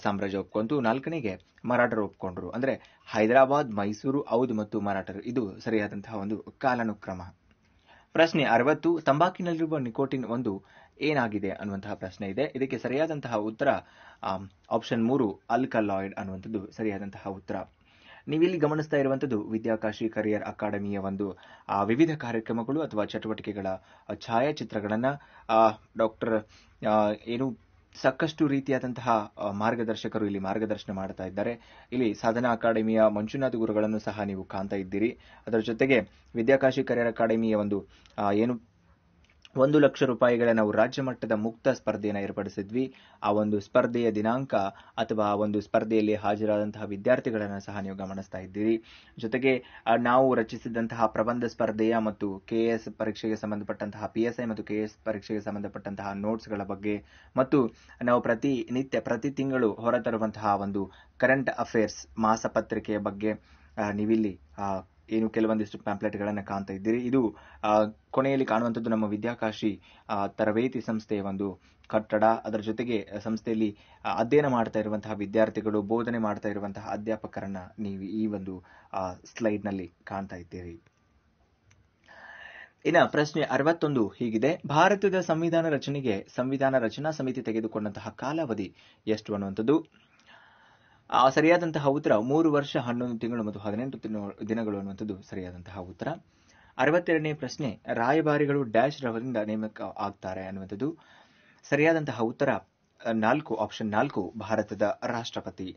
S1: ಸಾಮ್ರಾಜ್ಯ ಒಪ್ಕೊಂತು ನಾಲ್ಕನೇಗೆ ಮರಾಠರು ಒಪ್ಕೊಂಡ್ರು ಅಂದರೆ ಹೈದರಾಬಾದ್ ಮೈಸೂರು ಔದ್ ಮತ್ತು ಮರಾಠರು ಇದು ಸರಿಯಾದಂತಹ ಒಂದು ಕಾಲಾನುಕ್ರಮ ಪ್ರಶ್ನೆ ಅರವತ್ತು ತಂಬಾಕಿನಲ್ಲಿರುವ ನಿಕೋಟಿನ್ ಒಂದು ಏನಾಗಿದೆ ಅನ್ನುವಂತಹ ಪ್ರಶ್ನೆ ಇದೆ ಇದಕ್ಕೆ ಸರಿಯಾದಂತಹ ಉತ್ತರ ಆಪ್ಷನ್ ಮೂರು ಅಲ್ಕಲಾಯ್ಡ್ ಅನ್ನುವಂಥದ್ದು ಸರಿಯಾದಂತಹ ಉತ್ತರ ನೀವಿಲ್ಲಿ ಗಮನಿಸ್ತಾ ಇರುವಂಥದ್ದು ವಿದ್ಯಾಕಾಶಿ ಕರಿಯರ್ ಅಕಾಡೆಮಿಯ ಒಂದು ವಿವಿಧ ಕಾರ್ಯಕ್ರಮಗಳು ಅಥವಾ ಚಟುವಟಿಕೆಗಳ ಛಾಯಾಚಿತ್ರಗಳನ್ನು ಡಾಕ್ಟರ್ ಏನು ಸಾಕಷ್ಟು ರೀತಿಯಾದಂತಹ ಮಾರ್ಗದರ್ಶಕರು ಇಲ್ಲಿ ಮಾರ್ಗದರ್ಶನ ಮಾಡ್ತಾ ಇದ್ದಾರೆ ಇಲ್ಲಿ ಸಾಧನಾ ಅಕಾಡೆಮಿಯ ಮಂಜುನಾಥ್ ಗುರುಗಳನ್ನು ಸಹ ನೀವು ಕಾಣ್ತಾ ಇದ್ದೀರಿ ಅದರ ಜೊತೆಗೆ ವಿದ್ಯಾಕಾಶಿ ಕರಿಯರ್ ಅಕಾಡೆಮಿಯ ಒಂದು ಏನು ಒಂದು ಲಕ್ಷ ರೂಪಾಯಿಗಳ ನಾವು ರಾಜ್ಯ ಮಟ್ಟದ ಮುಕ್ತ ಸ್ಪರ್ಧೆಯನ್ನು ಏರ್ಪಡಿಸಿದ್ವಿ ಆ ಒಂದು ಸ್ಪರ್ಧೆಯ ದಿನಾಂಕ ಅಥವಾ ಆ ಒಂದು ಸ್ಪರ್ಧೆಯಲ್ಲಿ ಹಾಜರಾದಂತಹ ವಿದ್ಯಾರ್ಥಿಗಳನ್ನು ಸಹ ನೀವು ಗಮನಿಸ್ತಾ ಇದ್ದೀರಿ ಜೊತೆಗೆ ನಾವು ರಚಿಸಿದಂತಹ ಪ್ರಬಂಧ ಸ್ಪರ್ಧೆಯ ಮತ್ತು ಕೆಎಸ್ ಪರೀಕ್ಷೆಗೆ ಸಂಬಂಧಪಟ್ಟಂತಹ ಪಿಎಸ್ಐ ಮತ್ತು ಕೆಎಸ್ ಪರೀಕ್ಷೆಗೆ ಸಂಬಂಧಪಟ್ಟಂತಹ ನೋಟ್ಸ್ಗಳ ಬಗ್ಗೆ ಮತ್ತು ನಾವು ಪ್ರತಿ ನಿತ್ಯ ಪ್ರತಿ ತಿಂಗಳು ಹೊರತರುವಂತಹ ಒಂದು ಕರೆಂಟ್ ಅಫೇರ್ಸ್ ಮಾಸಪತ್ರಿಕೆಯ ಬಗ್ಗೆ ನೀವಿಲ್ಲಿ ಏನು ಕೆಲವೊಂದಿಷ್ಟು ಪ್ಯಾಂಪ್ಲೆಟ್ಗಳನ್ನು ಕಾಣ್ತಾ ಇದ್ದೀರಿ ಇದು ಕೊನೆಯಲ್ಲಿ ಕಾಣುವಂಥದ್ದು ನಮ್ಮ ವಿದ್ಯಾಕಾಶಿ ತರಬೇತಿ ಸಂಸ್ಥೆಯ ಒಂದು ಕಟ್ಟಡ ಅದರ ಜೊತೆಗೆ ಸಂಸ್ಥೆಯಲ್ಲಿ ಅಧ್ಯಯನ ಮಾಡ್ತಾ ಇರುವಂತಹ ವಿದ್ಯಾರ್ಥಿಗಳು ಬೋಧನೆ ಮಾಡ್ತಾ ಇರುವಂತಹ ಅಧ್ಯಾಪಕರನ್ನ ನೀವು ಈ ಒಂದು ಸ್ಲೈಡ್ನಲ್ಲಿ ಕಾಣ್ತಾ ಇದ್ದೀರಿ ಇನ್ನ ಪ್ರಶ್ನೆ ಅರವತ್ತೊಂದು ಹೀಗಿದೆ ಭಾರತದ ಸಂವಿಧಾನ ರಚನೆಗೆ ಸಂವಿಧಾನ ರಚನಾ ಸಮಿತಿ ತೆಗೆದುಕೊಂಡಂತಹ ಕಾಲಾವಧಿ ಎಷ್ಟು ಅನ್ನುವಂಥದ್ದು ಆ ಸರಿಯಾದಂತಹ ಉತ್ತರ ಮೂರು ವರ್ಷ ಹನ್ನೊಂದು ತಿಂಗಳು ಮತ್ತು ಹದಿನೆಂಟು ದಿನಗಳು ಅನ್ನುವಂಥದ್ದು ಸರಿಯಾದಂತಹ ಉತ್ತರ ಅರವತ್ತೆರಡನೇ ಪ್ರಶ್ನೆ ರಾಯಭಾರಿಗಳು ಡ್ಯಾಶ್ ರವರಿಂದ ನೇಮಕ ಆಗ್ತಾರೆ ಅನ್ನುವಂಥದ್ದು ಸರಿಯಾದಂತಹ ಉತ್ತರ ನಾಲ್ಕು ಆಪ್ಷನ್ ನಾಲ್ಕು ಭಾರತದ ರಾಷ್ಟ್ರಪತಿ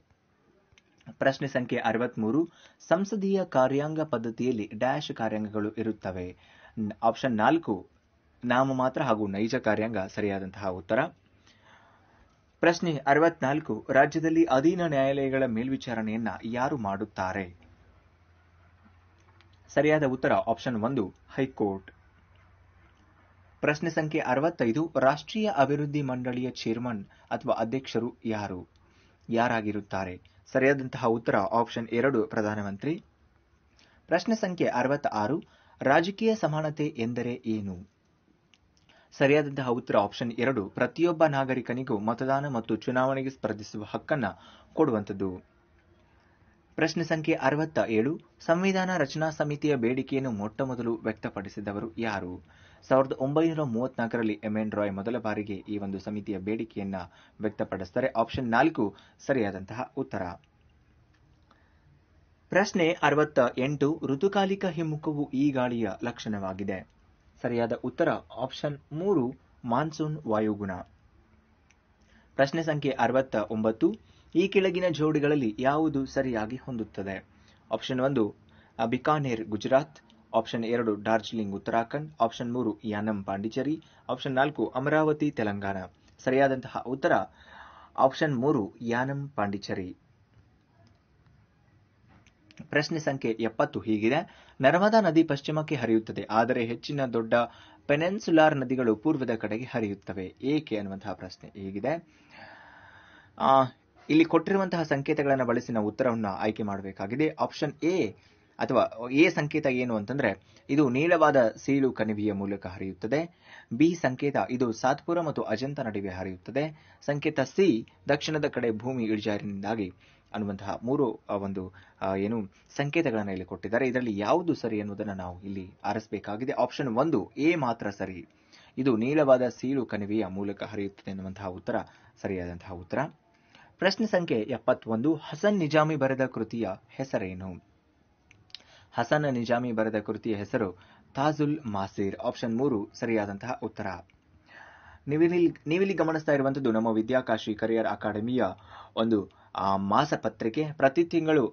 S1: ಪ್ರಶ್ನೆ ಸಂಖ್ಯೆ ಅರವತ್ಮೂರು ಸಂಸದೀಯ ಕಾರ್ಯಾಂಗ ಪದ್ಧತಿಯಲ್ಲಿ ಡ್ಯಾಶ್ ಕಾರ್ಯಾಂಗಗಳು ಇರುತ್ತವೆ ಆಪ್ಷನ್ ನಾಲ್ಕು ನಾಮಮಾತ್ರ ಹಾಗೂ ನೈಜ ಕಾರ್ಯಾಂಗ ಸರಿಯಾದಂತಹ ಉತ್ತರ ಪ್ರಶ್ನೆ ಅರವತ್ನಾಲ್ಕು ರಾಜ್ಯದಲ್ಲಿ ಅಧೀನ ನ್ಯಾಯಾಲಯಗಳ ಮೇಲ್ವಿಚಾರಣೆಯನ್ನ ಯಾರು ಮಾಡುತ್ತಾರೆ ಸರಿಯಾದ ಉತ್ತರ ಆಪ್ಷನ್ ಒಂದು ಹೈಕೋರ್ಟ್ ಪ್ರಶ್ನೆ ಸಂಖ್ಯೆ ಅರವತ್ತೈದು ರಾಷ್ಟ್ರೀಯ ಅಭಿವೃದ್ಧಿ ಮಂಡಳಿಯ ಚೇರ್ಮನ್ ಅಥವಾ ಅಧ್ಯಕ್ಷರು ಯಾರು ಯಾರಾಗಿರುತ್ತಾರೆ ಸರಿಯಾದಂತಹ ಉತ್ತರ ಆಪ್ಷನ್ ಎರಡು ಪ್ರಧಾನಮಂತ್ರಿ ಪ್ರಶ್ನೆ ಸಂಖ್ಯೆ ಅರವತ್ತ ರಾಜಕೀಯ ಸಮಾನತೆ ಎಂದರೆ ಏನು ಸರಿಯಾದಂತಹ ಉತ್ತರ ಆಪ್ಷನ್ ಎರಡು ಪ್ರತಿಯೊಬ್ಬ ನಾಗರಿಕನಿಗೂ ಮತದಾನ ಮತ್ತು ಚುನಾವಣೆಗೆ ಸ್ಪರ್ಧಿಸುವ ಹಕ್ಕನ್ನ ಕೊಡುವಂಥದ್ದು ಪ್ರಶ್ನೆ ಸಂಖ್ಯೆ ಅರವತ್ತ ಏಳು ಸಂವಿಧಾನ ರಚನಾ ಸಮಿತಿಯ ಬೇಡಿಕೆಯನ್ನು ಮೊಟ್ಟಮೊದಲು ವ್ಯಕ್ತಪಡಿಸಿದವರು ಯಾರು ಸಾವಿರದ ಒಂಬೈನೂರ ಮೂವತ್ನಾಲ್ಕರಲ್ಲಿ ಎನ್ ರಾಯ್ ಮೊದಲ ಬಾರಿಗೆ ಈ ಒಂದು ಸಮಿತಿಯ ಬೇಡಿಕೆಯನ್ನು ವ್ಯಕ್ತಪಡಿಸ್ತಾರೆ ಆಪ್ಷನ್ ನಾಲ್ಕು ಸರಿಯಾದಂತಹ ಉತ್ತರ ಪ್ರಶ್ನೆ ಅರವತ್ತ ಎಂಟು ಋತುಕಾಲಿಕ ಹಿಮ್ಮುಖವು ಈ ಗಾಳಿಯ ಲಕ್ಷಣವಾಗಿದೆ ಸರಿಯಾದ ಉತ್ತರ ಆಪ್ಷನ್ ಮೂರು ಮಾನ್ಸೂನ್ ವಾಯುಗುಣ ಪ್ರಶ್ನೆ ಸಂಖ್ಯೆ ಅರವತ್ತ ಒಂಬತ್ತು ಈ ಕೆಳಗಿನ ಜೋಡಿಗಳಲ್ಲಿ ಯಾವುದು ಸರಿಯಾಗಿ ಹೊಂದುತ್ತದೆ ಆಪ್ಷನ್ ಒಂದು ಬಿಕಾನೇರ್ ಗುಜರಾತ್ ಆಪ್ಷನ್ ಎರಡು ಡಾರ್ಜಿಲಿಂಗ್ ಉತ್ತರಾಖಂಡ್ ಆಪ್ಷನ್ ಮೂರು ಯಾನಂ ಪಾಂಡಿಚೇರಿ ಆಪ್ಷನ್ ನಾಲ್ಕು ಅಮರಾವತಿ ತೆಲಂಗಾಣ ಸರಿಯಾದಂತಹ ಉತ್ತರ ಆಪ್ಷನ್ ಮೂರು ಯಾನಂ ಪಾಂಡಿಚೇರಿ ಪ್ರಶ್ನೆ ಸಂಖ್ಯೆ ಎಪ್ಪತ್ತು ಹೀಗಿದೆ ನರ್ಮದಾ ನದಿ ಪಶ್ಚಿಮಕ್ಕೆ ಹರಿಯುತ್ತದೆ ಆದರೆ ಹೆಚ್ಚಿನ ದೊಡ್ಡ ಪೆನೆನ್ಸುಲಾರ್ ನದಿಗಳು ಪೂರ್ವದ ಕಡೆಗೆ ಹರಿಯುತ್ತವೆ ಏಕೆ ಅನ್ನುವಂತಹ ಪ್ರಶ್ನೆ ಹೀಗಿದೆ ಇಲ್ಲಿ ಕೊಟ್ಟಿರುವಂತಹ ಸಂಕೇತಗಳನ್ನು ಬಳಸಿ ನಾವು ಉತ್ತರವನ್ನು ಆಯ್ಕೆ ಮಾಡಬೇಕಾಗಿದೆ ಆಪ್ಷನ್ ಎ ಅಥವಾ ಎ ಸಂಕೇತ ಏನು ಅಂತಂದ್ರೆ ಇದು ನೀಳವಾದ ಸೀಳು ಕಣಿವೆಯ ಮೂಲಕ ಹರಿಯುತ್ತದೆ ಬಿ ಸಂಕೇತ ಇದು ಸಾತ್ಪುರ ಮತ್ತು ಅಜಂತ ನಡುವೆ ಹರಿಯುತ್ತದೆ ಸಂಕೇತ ಸಿ ದಕ್ಷಿಣದ ಕಡೆ ಭೂಮಿ ಇಳಿಜಾರಿನಿಂದಾಗಿ ಅನ್ನುವಂತಹ ಮೂರು ಒಂದು ಏನು ಸಂಕೇತಗಳನ್ನು ಇಲ್ಲಿ ಕೊಟ್ಟಿದ್ದಾರೆ ಇದರಲ್ಲಿ ಯಾವುದು ಸರಿ ಎನ್ನುವುದನ್ನು ನಾವು ಇಲ್ಲಿ ಆರಿಸಬೇಕಾಗಿದೆ ಆಪ್ಷನ್ ಒಂದು ಎ ಮಾತ್ರ ಸರಿ ಇದು ನೀಳವಾದ ಸೀಳು ಕಣಿವೆಯ ಮೂಲಕ ಹರಿಯುತ್ತದೆ ಎನ್ನುವಂತಹ ಉತ್ತರ ಸರಿಯಾದಂತಹ ಉತ್ತರ ಪ್ರಶ್ನೆ ಸಂಖ್ಯೆ ಎಪ್ಪತ್ತೊಂದು ಹಸನ್ ನಿಜಾಮಿ ಬರೆದ ಕೃತಿಯ ಹೆಸರೇನು ಹಸನ್ ನಿಜಾಮಿ ಬರೆದ ಕೃತಿಯ ಹೆಸರು ತಾಜುಲ್ ಮಾಸೀರ್ ಆಪ್ಷನ್ ಮೂರು ಸರಿಯಾದಂತಹ ಉತ್ತರ ನೀವಿಲ್ಲಿ ನೀವಿಲ್ಲಿ ಗಮನಿಸ್ತಾ ಇರುವಂಥದ್ದು ನಮ್ಮ ವಿದ್ಯಾಕಾಶಿ ಕರಿಯರ್ ಅಕಾಡೆಮಿಯ ಒಂದು ಆ ಮಾಸಪತ್ರಿಕೆ ಪ್ರತಿ ತಿಂಗಳು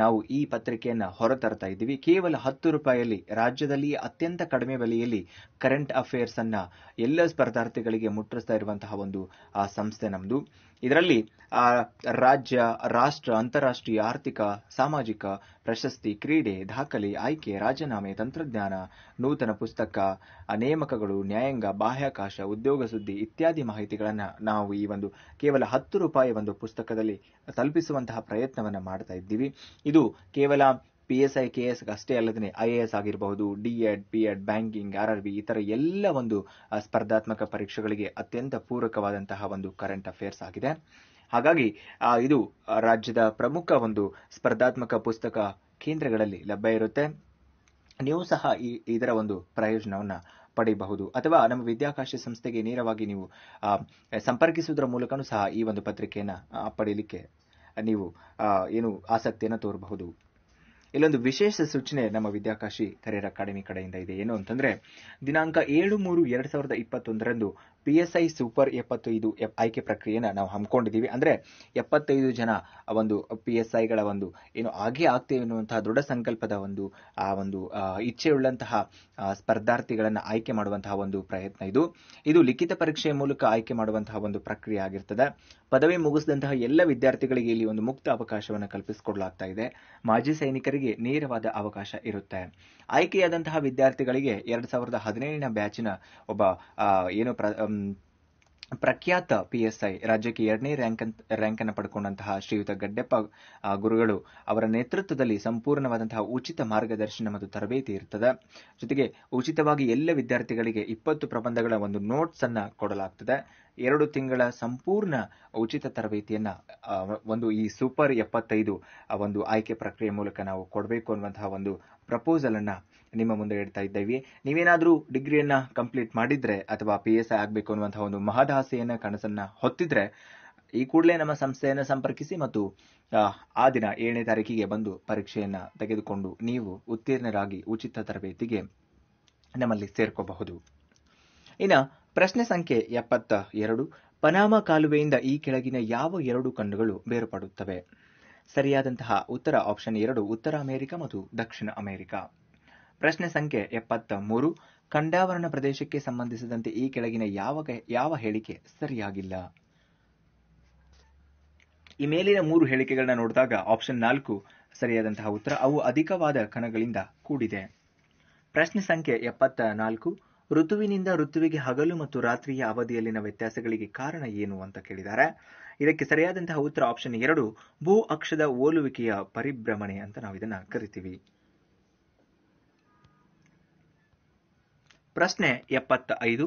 S1: ನಾವು ಈ ಪತ್ರಿಕೆಯನ್ನು ಹೊರತರ್ತಾ ಇದ್ದೀವಿ ಕೇವಲ ಹತ್ತು ರೂಪಾಯಿಯಲ್ಲಿ ರಾಜ್ಯದಲ್ಲಿ ಅತ್ಯಂತ ಕಡಿಮೆ ಬೆಲೆಯಲ್ಲಿ ಕರೆಂಟ್ ಅಫೇರ್ಸ್ ಅನ್ನ ಎಲ್ಲ ಸ್ಪರ್ಧಾರ್ಥಿಗಳಿಗೆ ಮುಟ್ಟಿಸ್ತಾ ಇರುವಂತಹ ಒಂದು ಸಂಸ್ಥೆ ನಮ್ದು ಇದರಲ್ಲಿ ರಾಜ್ಯ ರಾಷ್ಟ್ರ ಅಂತಾರಾಷ್ಟ್ರೀಯ ಆರ್ಥಿಕ ಸಾಮಾಜಿಕ ಪ್ರಶಸ್ತಿ ಕ್ರೀಡೆ ದಾಖಲೆ ಆಯ್ಕೆ ರಾಜೀನಾಮೆ ತಂತ್ರಜ್ಞಾನ ನೂತನ ಪುಸ್ತಕ ನೇಮಕಗಳು ನ್ಯಾಯಾಂಗ ಬಾಹ್ಯಾಕಾಶ ಉದ್ಯೋಗ ಸುದ್ದಿ ಇತ್ಯಾದಿ ಮಾಹಿತಿಗಳನ್ನು ನಾವು ಈ ಒಂದು ಕೇವಲ ಹತ್ತು ರೂಪಾಯಿ ಒಂದು ಪುಸ್ತಕದಲ್ಲಿ ತಲುಪಿಸುವಂತಹ ಪ್ರಯತ್ನವನ್ನು ಮಾಡ್ತಾ ಇದ್ದೀವಿ ಇದು ಕೇವಲ P S I K S ಅಷ್ಟೇ ಅಲ್ಲದೆ ಐ ಎ ಎಸ್ ಆಗಿರಬಹುದು D Ed P Ed banking R R B ಈ ಎಲ್ಲ ಒಂದು ಸ್ಪರ್ಧಾತ್ಮಕ ಪರೀಕ್ಷೆಗಳಿಗೆ ಅತ್ಯಂತ ಪೂರಕವಾದಂತಹ ಒಂದು ಕರೆಂಟ್ ಅಫೇರ್ಸ್ ಆಗಿದೆ ಹಾಗಾಗಿ ಇದು ರಾಜ್ಯದ ಪ್ರಮುಖ ಒಂದು ಸ್ಪರ್ಧಾತ್ಮಕ ಪುಸ್ತಕ ಕೇಂದ್ರಗಳಲ್ಲಿ ಲಭ್ಯ ಇರುತ್ತೆ ನೀವು ಸಹ ಈ ಇದರ ಒಂದು ಪ್ರಯೋಜನವನ್ನು ಪಡೆಯಬಹುದು ಅಥವಾ ನಮ್ಮ ವಿದ್ಯಾಕಾಶ ಸಂಸ್ಥೆಗೆ ನೇರವಾಗಿ ನೀವು ಸಂಪರ್ಕಿಸುವುದರ ಮೂಲಕನೂ ಸಹ ಈ ಒಂದು ಪತ್ರಿಕೆಯನ್ನು ಪಡೆಯಲಿಕ್ಕೆ ನೀವು ಏನು ಆಸಕ್ತಿಯನ್ನು ತೋರಬಹುದು ಇಲ್ಲೊಂದು ವಿಶೇಷ ಸೂಚನೆ ನಮ್ಮ ವಿದ್ಯಾಕಾಶಿ ಕರಿಯರ್ ಅಕಾಡೆಮಿ ಕಡೆಯಿಂದ ಇದೆ ಏನು ಅಂತಂದ್ರೆ ದಿನಾಂಕ ಏಳು ಮೂರು ಎರಡ್ ಸಾವಿರದ ಇಪ್ಪತ್ತೊಂದರಂದು ಪಿ ಎಸ್ ಐ ಸೂಪರ್ ಎಪ್ಪತ್ತು ಐದು ಆಯ್ಕೆ ಪ್ರಕ್ರಿಯೆಯನ್ನು ನಾವು ಹಮ್ಮಿಕೊಂಡಿದ್ದೀವಿ ಅಂದರೆ ಎಪ್ಪತ್ತೈದು ಜನ ಒಂದು ಪಿ ಎಸ್ ಐಗಳ ಒಂದು ಏನು ಆಗೇ ಆಗ್ತೇವೆ ಎನ್ನುವಂತಹ ದೃಢ ಸಂಕಲ್ಪದ ಒಂದು ಆ ಒಂದು ಇಚ್ಛೆಯುಳ್ಳಂತಹ ಸ್ಪರ್ಧಾರ್ಥಿಗಳನ್ನು ಆಯ್ಕೆ ಮಾಡುವಂತಹ ಒಂದು ಪ್ರಯತ್ನ ಇದು ಇದು ಲಿಖಿತ ಪರೀಕ್ಷೆಯ ಮೂಲಕ ಆಯ್ಕೆ ಮಾಡುವಂತಹ ಒಂದು ಪ್ರಕ್ರಿಯೆ ಆಗಿರ್ತದೆ ಪದವಿ ಮುಗಿಸಿದಂತಹ ಎಲ್ಲ ವಿದ್ಯಾರ್ಥಿಗಳಿಗೆ ಇಲ್ಲಿ ಒಂದು ಮುಕ್ತ ಅವಕಾಶವನ್ನು ಕಲ್ಪಿಸಿಕೊಡಲಾಗ್ತಾ ಇದೆ ಮಾಜಿ ಸೈನಿಕರಿಗೆ ನೇರವಾದ ಅವಕಾಶ ಇರುತ್ತೆ ಆಯ್ಕೆಯಾದಂತಹ ವಿದ್ಯಾರ್ಥಿಗಳಿಗೆ ಎರಡ್ ಸಾವಿರದ ಹದಿನೇಳನ ಬ್ಯಾಚಿನ ಒಬ್ಬ ಏನು ಪ್ರಖ್ಯಾತ ಪಿ ಎಸ್ ಐ ರಾಜ್ಯಕ್ಕೆ ಎರಡನೇ ರ್ಯಾಂಕ್ ರ್ಯಾಂಕ್ ಅನ್ನು ಪಡ್ಕೊಂಡಂತಹ ಶ್ರೀಯುತ ಗಡ್ಡೆಪ್ಪ ಗುರುಗಳು ಅವರ ನೇತೃತ್ವದಲ್ಲಿ ಸಂಪೂರ್ಣವಾದಂತಹ ಉಚಿತ ಮಾರ್ಗದರ್ಶನ ಮತ್ತು ತರಬೇತಿ ಇರ್ತದೆ ಜೊತೆಗೆ ಉಚಿತವಾಗಿ ಎಲ್ಲ ವಿದ್ಯಾರ್ಥಿಗಳಿಗೆ ಇಪ್ಪತ್ತು ಪ್ರಬಂಧಗಳ ಒಂದು ನೋಟ್ಸ್ ಅನ್ನ ಕೊಡಲಾಗ್ತದೆ ಎರಡು ತಿಂಗಳ ಸಂಪೂರ್ಣ ಉಚಿತ ತರಬೇತಿಯನ್ನ ಒಂದು ಈ ಸೂಪರ್ ಎಪ್ಪತ್ತೈದು ಒಂದು ಆಯ್ಕೆ ಪ್ರಕ್ರಿಯೆ ಮೂಲಕ ನಾವು ಕೊಡಬೇಕು ಅನ್ನುವಂತಹ ಒಂದು ಪ್ರಪೋಸಲ್ ಅನ್ನ ನಿಮ್ಮ ಮುಂದೆ ಹೇಳ್ತಾ ಇದ್ದೇವೆ ನೀವೇನಾದರೂ ಡಿಗ್ರಿಯನ್ನು ಕಂಪ್ಲೀಟ್ ಮಾಡಿದ್ರೆ ಅಥವಾ ಪಿ ಎಸ್ ಐ ಆಗಬೇಕು ಅನ್ನುವಂತಹ ಒಂದು ಮಹದಾಸೆಯನ್ನ ಕನಸನ್ನ ಹೊತ್ತಿದ್ರೆ ಈ ಕೂಡಲೇ ನಮ್ಮ ಸಂಸ್ಥೆಯನ್ನು ಸಂಪರ್ಕಿಸಿ ಮತ್ತು ಆ ದಿನ ಏಳನೇ ತಾರೀಕಿಗೆ ಬಂದು ಪರೀಕ್ಷೆಯನ್ನು ತೆಗೆದುಕೊಂಡು ನೀವು ಉತ್ತೀರ್ಣರಾಗಿ ಉಚಿತ ತರಬೇತಿಗೆ ನಮ್ಮಲ್ಲಿ ಸೇರ್ಕೋಬಹುದು ಇನ್ನು ಪ್ರಶ್ನೆ ಸಂಖ್ಯೆ ಎಪ್ಪತ್ತ ಎರಡು ಪನಾಮ ಕಾಲುವೆಯಿಂದ ಈ ಕೆಳಗಿನ ಯಾವ ಎರಡು ಕಣ್ಣುಗಳು ಬೇರ್ಪಡುತ್ತವೆ ಸರಿಯಾದಂತಹ ಉತ್ತರ ಆಪ್ಷನ್ ಎರಡು ಉತ್ತರ ಅಮೆರಿಕ ಮತ್ತು ದಕ್ಷಿಣ ಅಮೆರಿಕ ಪ್ರಶ್ನೆ ಸಂಖ್ಯೆ ಎಪ್ಪತ್ತ ಮೂರು ಖಂಡಾವರಣ ಪ್ರದೇಶಕ್ಕೆ ಸಂಬಂಧಿಸಿದಂತೆ ಈ ಕೆಳಗಿನ ಯಾವ ಯಾವ ಹೇಳಿಕೆ ಸರಿಯಾಗಿಲ್ಲ ಈ ಮೇಲಿನ ಮೂರು ಹೇಳಿಕೆಗಳನ್ನ ನೋಡಿದಾಗ ಆಪ್ಷನ್ ನಾಲ್ಕು ಸರಿಯಾದಂತಹ ಉತ್ತರ ಅವು ಅಧಿಕವಾದ ಕಣಗಳಿಂದ ಕೂಡಿದೆ ಪ್ರಶ್ನೆ ಸಂಖ್ಯೆ ಎಪ್ಪತ್ತ ನಾಲ್ಕು ಋತುವಿನಿಂದ ಋತುವಿಗೆ ಹಗಲು ಮತ್ತು ರಾತ್ರಿಯ ಅವಧಿಯಲ್ಲಿನ ವ್ಯತ್ಯಾಸಗಳಿಗೆ ಕಾರಣ ಏನು ಅಂತ ಕೇಳಿದ್ದಾರೆ ಇದಕ್ಕೆ ಸರಿಯಾದಂತಹ ಉತ್ತರ ಆಪ್ಷನ್ ಎರಡು ಭೂ ಅಕ್ಷದ ಓಲುವಿಕೆಯ ಪರಿಭ್ರಮಣೆ ಅಂತ ನಾವು ಇದನ್ನ ಕರಿತೀವಿ ಪ್ರಶ್ನೆ ಎಪ್ಪತ್ತ ಐದು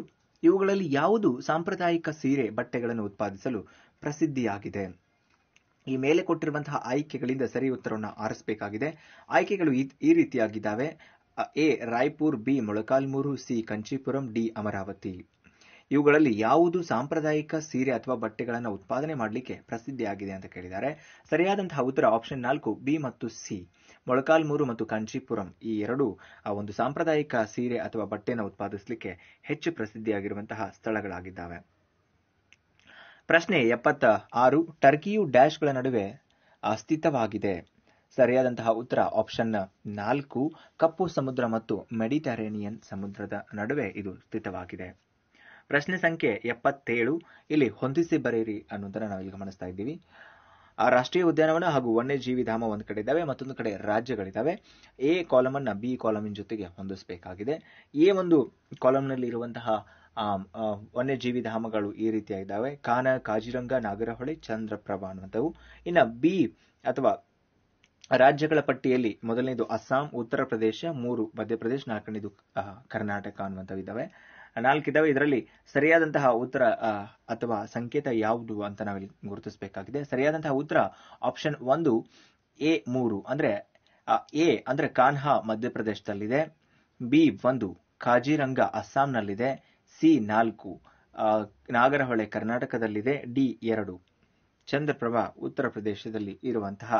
S1: ಇವುಗಳಲ್ಲಿ ಯಾವುದು ಸಾಂಪ್ರದಾಯಿಕ ಸೀರೆ ಬಟ್ಟೆಗಳನ್ನು ಉತ್ಪಾದಿಸಲು ಪ್ರಸಿದ್ಧಿಯಾಗಿದೆ ಈ ಮೇಲೆ ಕೊಟ್ಟಿರುವಂತಹ ಆಯ್ಕೆಗಳಿಂದ ಸರಿ ಉತ್ತರವನ್ನು ಆರಿಸಬೇಕಾಗಿದೆ ಆಯ್ಕೆಗಳು ಈ ರೀತಿಯಾಗಿದ್ದಾವೆ A Raipur B Molakalmuru C Kanchipuram D Amaravati ಇವುಗಳಲ್ಲಿ ಯಾವುದು ಸಾಂಪ್ರದಾಯಿಕ ಸೀರೆ ಅಥವಾ ಬಟ್ಟೆಗಳನ್ನು ಉತ್ಪಾದನೆ ಮಾಡಲಿಕ್ಕೆ ಪ್ರಸಿದ್ಧಿಯಾಗಿದೆ ಅಂತ ಕೇಳಿದ್ದಾರೆ ಸರಿಯಾದಂತಹ ಉತ್ತರ ಆಪ್ಷನ್ ನಾಲ್ಕು ಬಿ ಮತ್ತು ಸಿ ಮೊಳಕಾಲ್ಮೂರು ಮತ್ತು ಕಾಂಚೀಪುರಂ ಈ ಎರಡೂ ಆ ಒಂದು ಸಾಂಪ್ರದಾಯಿಕ ಸೀರೆ ಅಥವಾ ಬಟ್ಟೆಯನ್ನು ಉತ್ಪಾದಿಸಲಿಕ್ಕೆ ಹೆಚ್ಚು ಪ್ರಸಿದ್ಧಿಯಾಗಿರುವಂತಹ ಸ್ಥಳಗಳಾಗಿದ್ದಾವೆ ಪ್ರಶ್ನೆ ಎಪ್ಪತ್ತ ಆರು ಟರ್ಕಿಯು ಡ್ಯಾಶ್ಗಳ ನಡುವೆ ಅಸ್ಥಿತವಾಗಿದೆ ಸರಿಯಾದಂತಹ ಉತ್ತರ ಆಪ್ಷನ್ ನಾಲ್ಕು ಕಪ್ಪು ಸಮುದ್ರ ಮತ್ತು ಮೆಡಿಟರೇನಿಯನ್ ಸಮುದ್ರದ ನಡುವೆ ಇದು ಸ್ಥಿತವಾಗಿದೆ ಪ್ರಶ್ನೆ ಸಂಖ್ಯೆ ಎಪ್ಪತ್ತೇಳು ಇಲ್ಲಿ ಹೊಂದಿಸಿ ಬರೆಯಿರಿ ಅನ್ನೋದನ್ನ ನಾವೀಗ ಗಮನಿಸ್ತಾ ಇದ್ದೀವಿ ಆ ರಾಷ್ಟ್ರೀಯ ಉದ್ಯಾನವನ ಹಾಗೂ ವನ್ಯಜೀವಿಧಾಮ ಧಾಮ ಒಂದು ಕಡೆ ಇದ್ದಾವೆ ಮತ್ತೊಂದು ಕಡೆ ರಾಜ್ಯಗಳಿದ್ದಾವೆ ಎ ಕಾಲಮ್ ಅನ್ನ ಬಿ ಕಾಲಮಿನ ಜೊತೆಗೆ ಹೊಂದಿಸಬೇಕಾಗಿದೆ ಎ ಒಂದು ಕಾಲಮ್ನಲ್ಲಿ ಇರುವಂತಹ ವನ್ಯಜೀವಿ ಧಾಮಗಳು ಈ ರೀತಿಯಾಗಿದ್ದಾವೆ ಕಾನ ಕಾಜಿರಂಗ ನಾಗರಹೊಳೆ ಚಂದ್ರಪ್ರಭಾ ಅನ್ನುವಂಥವು ಇನ್ನು ಬಿ ಅಥವಾ ರಾಜ್ಯಗಳ ಪಟ್ಟಿಯಲ್ಲಿ ಮೊದಲನೇದು ಅಸ್ಸಾಂ ಉತ್ತರ ಪ್ರದೇಶ ಮೂರು ಮಧ್ಯಪ್ರದೇಶ ನಾಲ್ಕನೇದು ಕರ್ನಾಟಕ ಅನ್ನುವಂಥವು ಇದ್ದಾವೆ ನಾಲ್ಕಿದ್ದಾವೆ ಇದರಲ್ಲಿ ಸರಿಯಾದಂತಹ ಉತ್ತರ ಅಥವಾ ಸಂಕೇತ ಯಾವುದು ಅಂತ ನಾವಿಲ್ಲಿ ಗುರುತಿಸಬೇಕಾಗಿದೆ ಸರಿಯಾದಂತಹ ಉತ್ತರ ಆಪ್ಷನ್ ಒಂದು ಎ ಮೂರು ಅಂದ್ರೆ ಎ ಅಂದ್ರೆ ಕಾನ್ಹಾ ಮಧ್ಯಪ್ರದೇಶದಲ್ಲಿದೆ ಬಿ ಒಂದು ಕಾಜಿರಂಗ ಅಸ್ಸಾಂನಲ್ಲಿದೆ ಸಿ ನಾಲ್ಕು ನಾಗರಹೊಳೆ ಕರ್ನಾಟಕದಲ್ಲಿದೆ ಡಿ ಎರಡು ಚಂದ್ರಪ್ರಭಾ ಉತ್ತರ ಪ್ರದೇಶದಲ್ಲಿ ಇರುವಂತಹ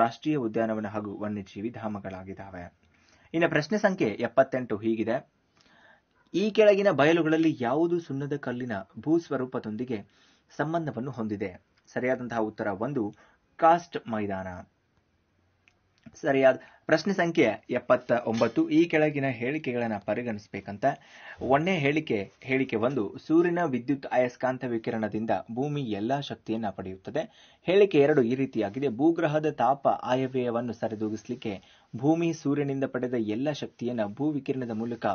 S1: ರಾಷ್ಟ್ರೀಯ ಉದ್ಯಾನವನ ಹಾಗೂ ವನ್ಯಜೀವಿ ಧಾಮಗಳಾಗಿದ್ದಾವೆ ಇನ್ನು ಪ್ರಶ್ನೆ ಸಂಖ್ಯೆ ಎಪ್ಪತ್ತೆಂಟು ಹೀಗಿದೆ ಈ ಕೆಳಗಿನ ಬಯಲುಗಳಲ್ಲಿ ಯಾವುದು ಸುಣ್ಣದ ಕಲ್ಲಿನ ಭೂಸ್ವರೂಪದೊಂದಿಗೆ ಸಂಬಂಧವನ್ನು ಹೊಂದಿದೆ ಸರಿಯಾದಂತಹ ಉತ್ತರ ಒಂದು ಕಾಸ್ಟ್ ಮೈದಾನ ಸರಿಯಾದ ಪ್ರಶ್ನೆ ಸಂಖ್ಯೆ ಎಪ್ಪತ್ತ ಒಂಬತ್ತು ಈ ಕೆಳಗಿನ ಹೇಳಿಕೆಗಳನ್ನು ಪರಿಗಣಿಸಬೇಕಂತ ಒಂದೇ ಹೇಳಿಕೆ ಹೇಳಿಕೆ ಒಂದು ಸೂರ್ಯನ ವಿದ್ಯುತ್ ಅಯಸ್ಕಾಂತ ವಿಕಿರಣದಿಂದ ಭೂಮಿ ಎಲ್ಲಾ ಶಕ್ತಿಯನ್ನು ಪಡೆಯುತ್ತದೆ ಹೇಳಿಕೆ ಎರಡು ಈ ರೀತಿಯಾಗಿದೆ ಭೂಗ್ರಹದ ತಾಪ ಆಯವ್ಯಯವನ್ನು ಸರಿದೂಗಿಸಲಿಕ್ಕೆ ಭೂಮಿ ಸೂರ್ಯನಿಂದ ಪಡೆದ ಎಲ್ಲ ಶಕ್ತಿಯನ್ನು ಭೂವಿಕಿರಣದ ಮೂಲಕ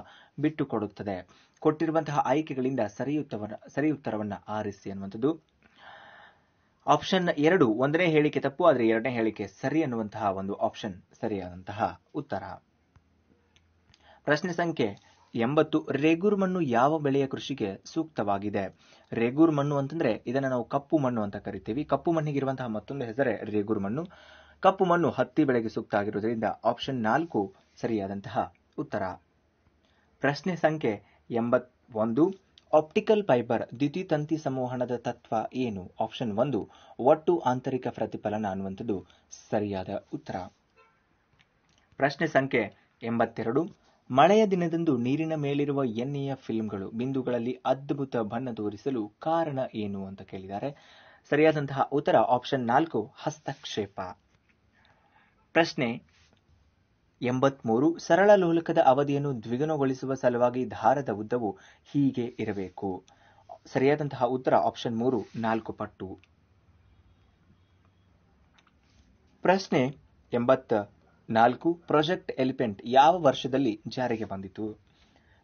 S1: ಬಿಟ್ಟುಕೊಡುತ್ತದೆ ಕೊಟ್ಟಿರುವಂತಹ ಆಯ್ಕೆಗಳಿಂದ ಸರಿ ಉತ್ತರವನ್ನು ಆರಿಸಿ ಅನ್ನುವಂಥದ್ದು ಆಪ್ಷನ್ ಎರಡು ಒಂದನೇ ಹೇಳಿಕೆ ತಪ್ಪು ಆದರೆ ಎರಡನೇ ಹೇಳಿಕೆ ಸರಿ ಅನ್ನುವಂತಹ ಒಂದು ಆಪ್ಷನ್ ಸರಿಯಾದಂತಹ ಉತ್ತರ ಪ್ರಶ್ನೆ ಸಂಖ್ಯೆ ಎಂಬತ್ತು ರೇಗೂರ್ ಮಣ್ಣು ಯಾವ ಬೆಳೆಯ ಕೃಷಿಗೆ ಸೂಕ್ತವಾಗಿದೆ ರೇಗೂರ್ ಮಣ್ಣು ಅಂತಂದ್ರೆ ಇದನ್ನ ನಾವು ಕಪ್ಪು ಮಣ್ಣು ಅಂತ ಕರಿತೀವಿ ಕಪ್ಪು ಮಣ್ಣಿಗೆ ಇರುವಂತಹ ಮತ್ತೊಂದು ಹೆಸರೇ ರೇಗುರ್ ಮಣ್ಣು ಕಪ್ಪು ಮಣ್ಣು ಹತ್ತಿ ಬೆಳೆಗೆ ಸುತ್ತಾಗಿರುವುದರಿಂದ ಆಪ್ಷನ್ ನಾಲ್ಕು ಸರಿಯಾದಂತಹ ಉತ್ತರ ಪ್ರಶ್ನೆ ಸಂಖ್ಯೆ ಎಂಬತ್ ಒಂದು ಆಪ್ಟಿಕಲ್ ಫೈಬರ್ ದ್ಯುತಿತಂತಿ ಸಂವಹನದ ತತ್ವ ಏನು ಆಪ್ಷನ್ ಒಂದು ಒಟ್ಟು ಆಂತರಿಕ ಪ್ರತಿಫಲನ ಅನ್ನುವಂಥದ್ದು ಸರಿಯಾದ ಉತ್ತರ ಪ್ರಶ್ನೆ ಸಂಖ್ಯೆ ಎಂಬತ್ತೆರಡು ಮಳೆಯ ದಿನದಂದು ನೀರಿನ ಮೇಲಿರುವ ಎಣ್ಣೆಯ ಫಿಲ್ಮ್ಗಳು ಬಿಂದುಗಳಲ್ಲಿ ಅದ್ಭುತ ಬಣ್ಣ ತೋರಿಸಲು ಕಾರಣ ಏನು ಅಂತ ಕೇಳಿದ್ದಾರೆ ಸರಿಯಾದಂತಹ ಉತ್ತರ ಆಪ್ಷನ್ ನಾಲ್ಕು ಹಸ್ತಕ್ಷೇಪ ಪ್ರಶ್ನೆ ಎಂಬತ್ಮೂರು ಸರಳ ಲೋಲಕದ ಅವಧಿಯನ್ನು ದ್ವಿಗುಣಗೊಳಿಸುವ ಸಲುವಾಗಿ ದಾರದ ಉದ್ದವು ಹೀಗೆ ಇರಬೇಕು ಸರಿಯಾದಂತಹ ಉತ್ತರ ಆಪ್ಷನ್ ಮೂರು ನಾಲ್ಕು ಪಟ್ಟು ಪ್ರಶ್ನೆ ಎಂಬತ್ತ ನಾಲ್ಕು ಪ್ರಾಜೆಕ್ಟ್ ಎಲಿಪೆಂಟ್ ಯಾವ ವರ್ಷದಲ್ಲಿ ಜಾರಿಗೆ ಬಂದಿತು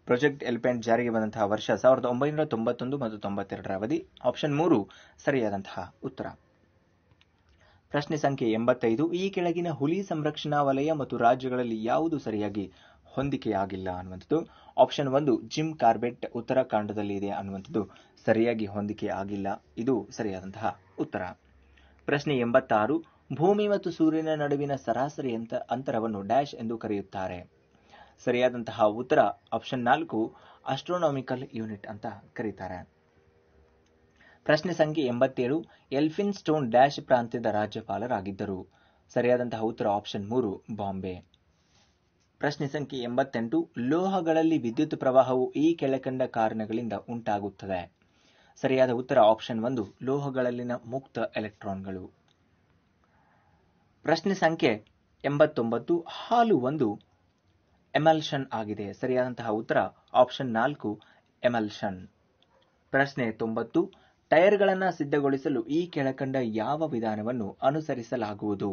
S1: ಪ್ರಾಜೆಕ್ಟ್ ಎಲಿಪೆಂಟ್ ಜಾರಿಗೆ ಬಂದಂತಹ ವರ್ಷ ಸಾವಿರದ ಒಂಬೈನೂರ ತೊಂಬತ್ತೊಂದು ಮತ್ತು ತೊಂಬತ್ತೆರಡರ ಅವಧಿ ಆಪ್ಷನ್ ಮೂರು ಸರಿಯಾದಂತಹ ಉತ್ತರ ಪ್ರಶ್ನೆ ಸಂಖ್ಯೆ ಎಂಬತ್ತೈದು ಈ ಕೆಳಗಿನ ಹುಲಿ ಸಂರಕ್ಷಣಾ ವಲಯ ಮತ್ತು ರಾಜ್ಯಗಳಲ್ಲಿ ಯಾವುದು ಸರಿಯಾಗಿ ಹೊಂದಿಕೆಯಾಗಿಲ್ಲ ಅನ್ನುವಂಥದ್ದು ಆಪ್ಷನ್ ಒಂದು ಜಿಮ್ ಕಾರ್ಬೆಟ್ ಉತ್ತರಾಖಂಡದಲ್ಲಿ ಇದೆ ಅನ್ನುವಂಥದ್ದು ಸರಿಯಾಗಿ ಹೊಂದಿಕೆ ಆಗಿಲ್ಲ ಇದು ಸರಿಯಾದಂತಹ ಉತ್ತರ ಪ್ರಶ್ನೆ ಎಂಬತ್ತಾರು ಭೂಮಿ ಮತ್ತು ಸೂರ್ಯನ ನಡುವಿನ ಸರಾಸರಿ ಅಂತರವನ್ನು ಡ್ಯಾಶ್ ಎಂದು ಕರೆಯುತ್ತಾರೆ ಸರಿಯಾದಂತಹ ಉತ್ತರ ಆಪ್ಷನ್ ನಾಲ್ಕು ಅಸ್ಟ್ರೋನಾಮಿಕಲ್ ಯೂನಿಟ್ ಅಂತ ಕರೀತಾರೆ ಪ್ರಶ್ನೆ ಸಂಖ್ಯೆ ಎಂಬತ್ತೇಳು ಎಲ್ಫಿನ್ ಸ್ಟೋನ್ ಡ್ಯಾಶ್ ಪ್ರಾಂತ್ಯದ ರಾಜ್ಯಪಾಲರಾಗಿದ್ದರು ಸರಿಯಾದಂತಹ ಉತ್ತರ ಆಪ್ಷನ್ ಮೂರು ಬಾಂಬೆ ಪ್ರಶ್ನೆ ಸಂಖ್ಯೆ ಎಂಬತ್ತೆಂಟು ಲೋಹಗಳಲ್ಲಿ ವಿದ್ಯುತ್ ಪ್ರವಾಹವು ಈ ಕೆಳಕಂಡ ಕಾರಣಗಳಿಂದ ಉಂಟಾಗುತ್ತದೆ ಸರಿಯಾದ ಉತ್ತರ ಆಪ್ಷನ್ ಒಂದು ಲೋಹಗಳಲ್ಲಿನ ಮುಕ್ತ ಎಲೆಕ್ಟ್ರಾನ್ಗಳು ಪ್ರಶ್ನೆ ಸಂಖ್ಯೆ ಎಂಬತ್ತೊಂಬತ್ತು ಹಾಲು ಒಂದು ಎಮಲ್ಷನ್ ಆಗಿದೆ ಸರಿಯಾದಂತಹ ಉತ್ತರ ಆಪ್ಷನ್ ನಾಲ್ಕು ಎಮಲ್ಷನ್ ಪ್ರಶ್ನೆ ತೊಂಬತ್ತು ಟೈರ್ಗಳನ್ನು ಸಿದ್ಧಗೊಳಿಸಲು ಈ ಕೆಳಕಂಡ ಯಾವ ವಿಧಾನವನ್ನು ಅನುಸರಿಸಲಾಗುವುದು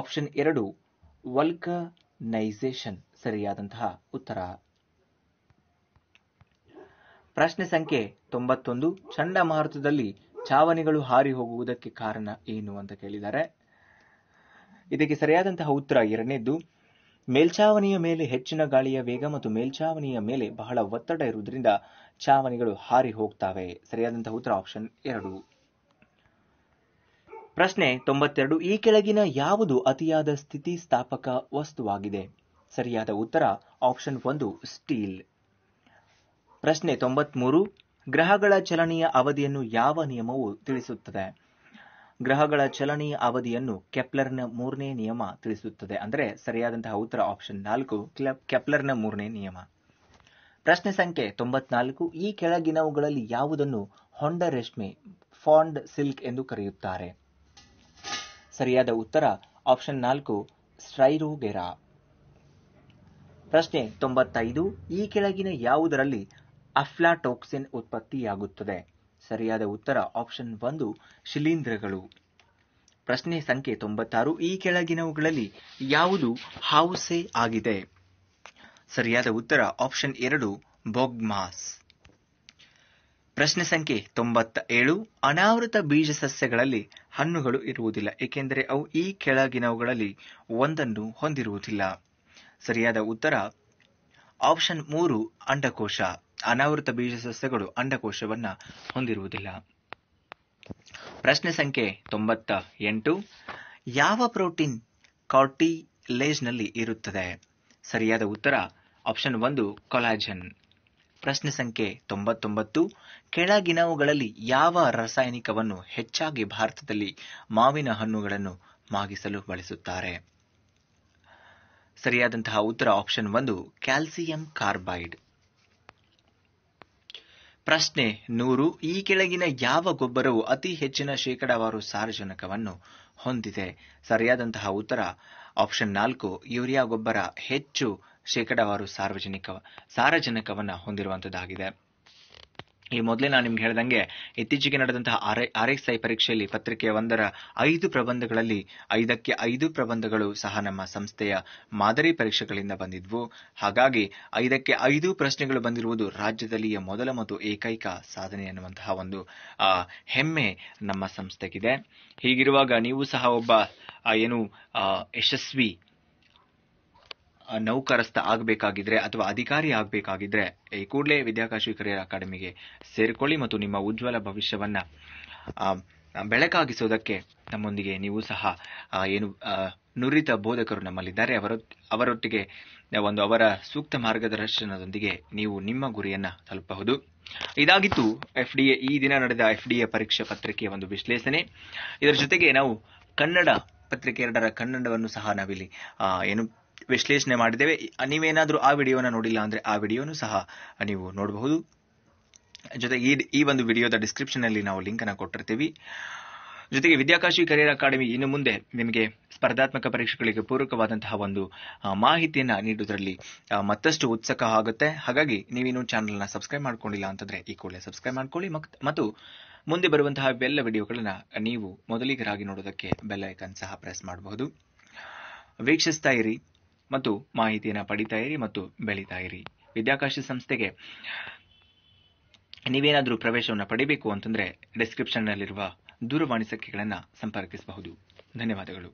S1: ಆಪ್ಷನ್ ಎರಡು ವಲ್ಕನೈಸೇಷನ್ ಸರಿಯಾದಂತಹ ಉತ್ತರ ಪ್ರಶ್ನೆ ಸಂಖ್ಯೆ ತೊಂಬತ್ತೊಂದು ಚಂಡಮಾರುತದಲ್ಲಿ ಛಾವಣಿಗಳು ಹಾರಿ ಹೋಗುವುದಕ್ಕೆ ಕಾರಣ ಏನು ಅಂತ ಕೇಳಿದ್ದಾರೆ ಇದಕ್ಕೆ ಸರಿಯಾದಂತಹ ಉತ್ತರ ಎರಡನೇದ್ದು ಮೇಲ್ಛಾವಣಿಯ ಮೇಲೆ ಹೆಚ್ಚಿನ ಗಾಳಿಯ ವೇಗ ಮತ್ತು ಮೇಲ್ಛಾವಣಿಯ ಮೇಲೆ ಬಹಳ ಒತ್ತಡ ಇರುವುದರಿಂದ ಛಾವಣಿಗಳು ಹಾರಿ ಹೋಗ್ತವೆ ಸರಿಯಾದಂತಹ ಉತ್ತರ ಆಪ್ಷನ್ ಎರಡು ಪ್ರಶ್ನೆ ತೊಂಬತ್ತೆರಡು ಈ ಕೆಳಗಿನ ಯಾವುದು ಅತಿಯಾದ ಸ್ಥಿತಿ ಸ್ಥಾಪಕ ವಸ್ತುವಾಗಿದೆ ಸರಿಯಾದ ಉತ್ತರ ಆಪ್ಷನ್ ಒಂದು ಸ್ಟೀಲ್ ಪ್ರಶ್ನೆ ತೊಂಬತ್ಮೂರು ಗ್ರಹಗಳ ಚಲನೆಯ ಅವಧಿಯನ್ನು ಯಾವ ನಿಯಮವು ತಿಳಿಸುತ್ತದೆ ಗ್ರಹಗಳ ಚಲನೆಯ ಅವಧಿಯನ್ನು ಕೆಪ್ಲರ್ನ ಮೂರನೇ ನಿಯಮ ತಿಳಿಸುತ್ತದೆ ಅಂದರೆ ಸರಿಯಾದಂತಹ ಉತ್ತರ ಆಪ್ಷನ್ ನಾಲ್ಕು ಕೆಪ್ಲರ್ನ ಮೂರನೇ ನಿಯಮ ಪ್ರಶ್ನೆ ಸಂಖ್ಯೆ ತೊಂಬತ್ನಾಲ್ಕು ಈ ಕೆಳಗಿನವುಗಳಲ್ಲಿ ಯಾವುದನ್ನು ಹೊಂಡ ರೇಷ್ಮೆ ಫಾಂಡ್ ಸಿಲ್ಕ್ ಎಂದು ಕರೆಯುತ್ತಾರೆ ಸರಿಯಾದ ಉತ್ತರ ಆಪ್ಷನ್ ನಾಲ್ಕು ಸ್ಟ್ರೈರೋಗೆರಾ ಪ್ರಶ್ನೆ ತೊಂಬತ್ತೈದು ಈ ಕೆಳಗಿನ ಯಾವುದರಲ್ಲಿ ಅಫ್ಲಾಟೋಕ್ಸಿನ್ ಉತ್ಪತ್ತಿಯಾಗುತ್ತದೆ ಸರಿಯಾದ ಉತ್ತರ ಆಪ್ಷನ್ ಒಂದು ಶಿಲೀಂಧ್ರಗಳು ಪ್ರಶ್ನೆ ಸಂಖ್ಯೆ ತೊಂಬತ್ತಾರು ಈ ಕೆಳಗಿನವುಗಳಲ್ಲಿ ಯಾವುದು ಹೌಸೆ ಆಗಿದೆ ಸರಿಯಾದ ಉತ್ತರ ಆಪ್ಷನ್ ಎರಡು ಬೊಗ್ಮಾಸ್ ಪ್ರಶ್ನೆ ಸಂಖ್ಯೆ ತೊಂಬತ್ತ ಏಳು ಅನಾವೃತ ಬೀಜ ಸಸ್ಯಗಳಲ್ಲಿ ಹಣ್ಣುಗಳು ಇರುವುದಿಲ್ಲ ಏಕೆಂದರೆ ಅವು ಈ ಕೆಳಗಿನವುಗಳಲ್ಲಿ ಒಂದನ್ನು ಹೊಂದಿರುವುದಿಲ್ಲ ಸರಿಯಾದ ಉತ್ತರ ಆಪ್ಷನ್ ಮೂರು ಅಂಡಕೋಶ ಅನಾವೃತ ಬೀಜ ಸಸ್ಯಗಳು ಅಂಡಕೋಶವನ್ನ ಹೊಂದಿರುವುದಿಲ್ಲ ಪ್ರಶ್ನೆ ಸಂಖ್ಯೆ ತೊಂಬತ್ತ ಎಂಟು ಯಾವ ಪ್ರೋಟೀನ್ ಕಾರ್ಟಿಲೇಜ್ನಲ್ಲಿ ಇರುತ್ತದೆ ಸರಿಯಾದ ಉತ್ತರ ಆಪ್ಷನ್ ಒಂದು ಕೊಲಾಜನ್ ಪ್ರಶ್ನೆ ಸಂಖ್ಯೆ ತೊಂಬತ್ತೊಂಬತ್ತು ಕೆಳಗಿನವುಗಳಲ್ಲಿ ಯಾವ ರಾಸಾಯನಿಕವನ್ನು ಹೆಚ್ಚಾಗಿ ಭಾರತದಲ್ಲಿ ಮಾವಿನ ಹಣ್ಣುಗಳನ್ನು ಮಾಗಿಸಲು ಬಳಸುತ್ತಾರೆ ಸರಿಯಾದಂತಹ ಉತ್ತರ ಆಪ್ಷನ್ ಒಂದು ಕ್ಯಾಲ್ಸಿಯಂ ಕಾರ್ಬೈಡ್ ಪ್ರಶ್ನೆ ನೂರು ಈ ಕೆಳಗಿನ ಯಾವ ಗೊಬ್ಬರವು ಅತಿ ಹೆಚ್ಚಿನ ಶೇಕಡಾವಾರು ಸಾರಜನಕವನ್ನು ಹೊಂದಿದೆ ಸರಿಯಾದಂತಹ ಉತ್ತರ ಆಪ್ಷನ್ ನಾಲ್ಕು ಯೂರಿಯಾ ಗೊಬ್ಬರ ಹೆಚ್ಚು ಶೇಕಡಾವಾರು ಸಾರ್ವಜನಿಕ ಸಾರಜನಕವನ್ನು ಹೊಂದಿರುವಂತದ್ದಾಗಿದೆ ಈ ಮೊದಲೇ ನಾನು ನಿಮ್ಗೆ ಹೇಳಿದಂಗೆ ಇತ್ತೀಚೆಗೆ ನಡೆದಂತಹ ಆರ್ ಆರ್ ಐ ಪರೀಕ್ಷೆಯಲ್ಲಿ ಪತ್ರಿಕೆ ಒಂದರ ಐದು ಪ್ರಬಂಧಗಳಲ್ಲಿ ಐದಕ್ಕೆ ಐದು ಪ್ರಬಂಧಗಳು ಸಹ ನಮ್ಮ ಸಂಸ್ಥೆಯ ಮಾದರಿ ಪರೀಕ್ಷೆಗಳಿಂದ ಬಂದಿದ್ವು ಹಾಗಾಗಿ ಐದಕ್ಕೆ ಐದು ಪ್ರಶ್ನೆಗಳು ಬಂದಿರುವುದು ರಾಜ್ಯದಲ್ಲಿಯೇ ಮೊದಲ ಮತ್ತು ಏಕೈಕ ಸಾಧನೆ ಎನ್ನುವಂತಹ ಒಂದು ಹೆಮ್ಮೆ ನಮ್ಮ ಸಂಸ್ಥೆಗಿದೆ ಹೀಗಿರುವಾಗ ನೀವು ಸಹ ಒಬ್ಬ ಏನು ಯಶಸ್ವಿ ನೌಕರಸ್ಥ ಆಗಬೇಕಾಗಿದ್ರೆ ಅಥವಾ ಅಧಿಕಾರಿ ಆಗಬೇಕಾಗಿದ್ರೆ ಈ ಕೂಡಲೇ ವಿದ್ಯಾಕಾಶಿ ಕರಿಯರ್ ಅಕಾಡೆಮಿಗೆ ಸೇರಿಕೊಳ್ಳಿ ಮತ್ತು ನಿಮ್ಮ ಉಜ್ವಲ ಭವಿಷ್ಯವನ್ನ ಬೆಳಕಾಗಿಸೋದಕ್ಕೆ ನಮ್ಮೊಂದಿಗೆ ನೀವು ಸಹ ಏನು ನುರಿತ ಬೋಧಕರು ನಮ್ಮಲ್ಲಿದ್ದಾರೆ ಅವರ ಅವರೊಟ್ಟಿಗೆ ಒಂದು ಅವರ ಸೂಕ್ತ ಮಾರ್ಗದರ್ಶನದೊಂದಿಗೆ ನೀವು ನಿಮ್ಮ ಗುರಿಯನ್ನು ತಲುಪಬಹುದು ಇದಾಗಿತ್ತು ಎಫ್ ಡಿ ಎ ಈ ದಿನ ನಡೆದ ಎಫ್ ಡಿ ಎ ಪರೀಕ್ಷಾ ಪತ್ರಿಕೆಯ ಒಂದು ವಿಶ್ಲೇಷಣೆ ಇದರ ಜೊತೆಗೆ ನಾವು ಕನ್ನಡ ಪತ್ರಿಕೆ ಎರಡರ ಕನ್ನಡವನ್ನು ಸಹ ನಾವಿಲ್ಲಿ ಏನು ವಿಶ್ಲೇಷಣೆ ಮಾಡಿದ್ದೇವೆ ನೀವೇನಾದರೂ ಆ ವಿಡಿಯೋನ ನೋಡಿಲ್ಲ ಅಂದರೆ ಆ ವಿಡಿಯೋನು ಸಹ ನೀವು ನೋಡಬಹುದು ಜೊತೆಗೆ ಈ ಈ ಒಂದು ವಿಡಿಯೋದ ಡಿಸ್ಕ್ರಿಪ್ಷನಲ್ಲಿ ನಾವು ಲಿಂಕನ್ನು ಕೊಟ್ಟಿರ್ತೀವಿ ಜೊತೆಗೆ ವಿದ್ಯಾಕಾಶಿ ಕರಿಯರ್ ಅಕಾಡೆಮಿ ಇನ್ನು ಮುಂದೆ ನಿಮಗೆ ಸ್ಪರ್ಧಾತ್ಮಕ ಪರೀಕ್ಷೆಗಳಿಗೆ ಪೂರಕವಾದಂತಹ ಒಂದು ಮಾಹಿತಿಯನ್ನು ನೀಡುವುದರಲ್ಲಿ ಮತ್ತಷ್ಟು ಉತ್ಸುಕ ಆಗುತ್ತೆ ಹಾಗಾಗಿ ನೀವಿನ್ನೂ ಚಾನಲ್ನ ಸಬ್ಸ್ಕ್ರೈಬ್ ಮಾಡ್ಕೊಂಡಿಲ್ಲ ಅಂತಂದರೆ ಈ ಕೂಡಲೇ ಸಬ್ಸ್ಕ್ರೈಬ್ ಮಾಡ್ಕೊಳ್ಳಿ ಮತ್ತು ಮುಂದೆ ಬರುವಂತಹ ಬೆಲ್ಲ ವಿಡಿಯೋಗಳನ್ನು ನೀವು ಮೊದಲಿಗರಾಗಿ ನೋಡೋದಕ್ಕೆ ಬೆಲ್ ಐಕನ್ ಸಹ ಪ್ರೆಸ್ ಮಾಡಬಹುದು ವೀಕ್ಷಿಸ್ತಾ ಇರಿ ಮತ್ತು ಮಾಹಿತಿಯನ್ನು ಪಡಿತಾ ಇರಿ ಮತ್ತು ಬೆಳೀತಾ ಇರಿ ವಿದ್ಯಾಕಾಶಿ ಸಂಸ್ಥೆಗೆ ನೀವೇನಾದರೂ ಪ್ರವೇಶವನ್ನು ಪಡಿಬೇಕು ಅಂತಂದರೆ ಡಿಸ್ಕ್ರಿಪ್ಷನ್ನಲ್ಲಿರುವ ದೂರವಾಣಿ ಸಂಖ್ಯೆಗಳನ್ನು ಸಂಪರ್ಕಿಸಬಹುದು ಧನ್ಯವಾದಗಳು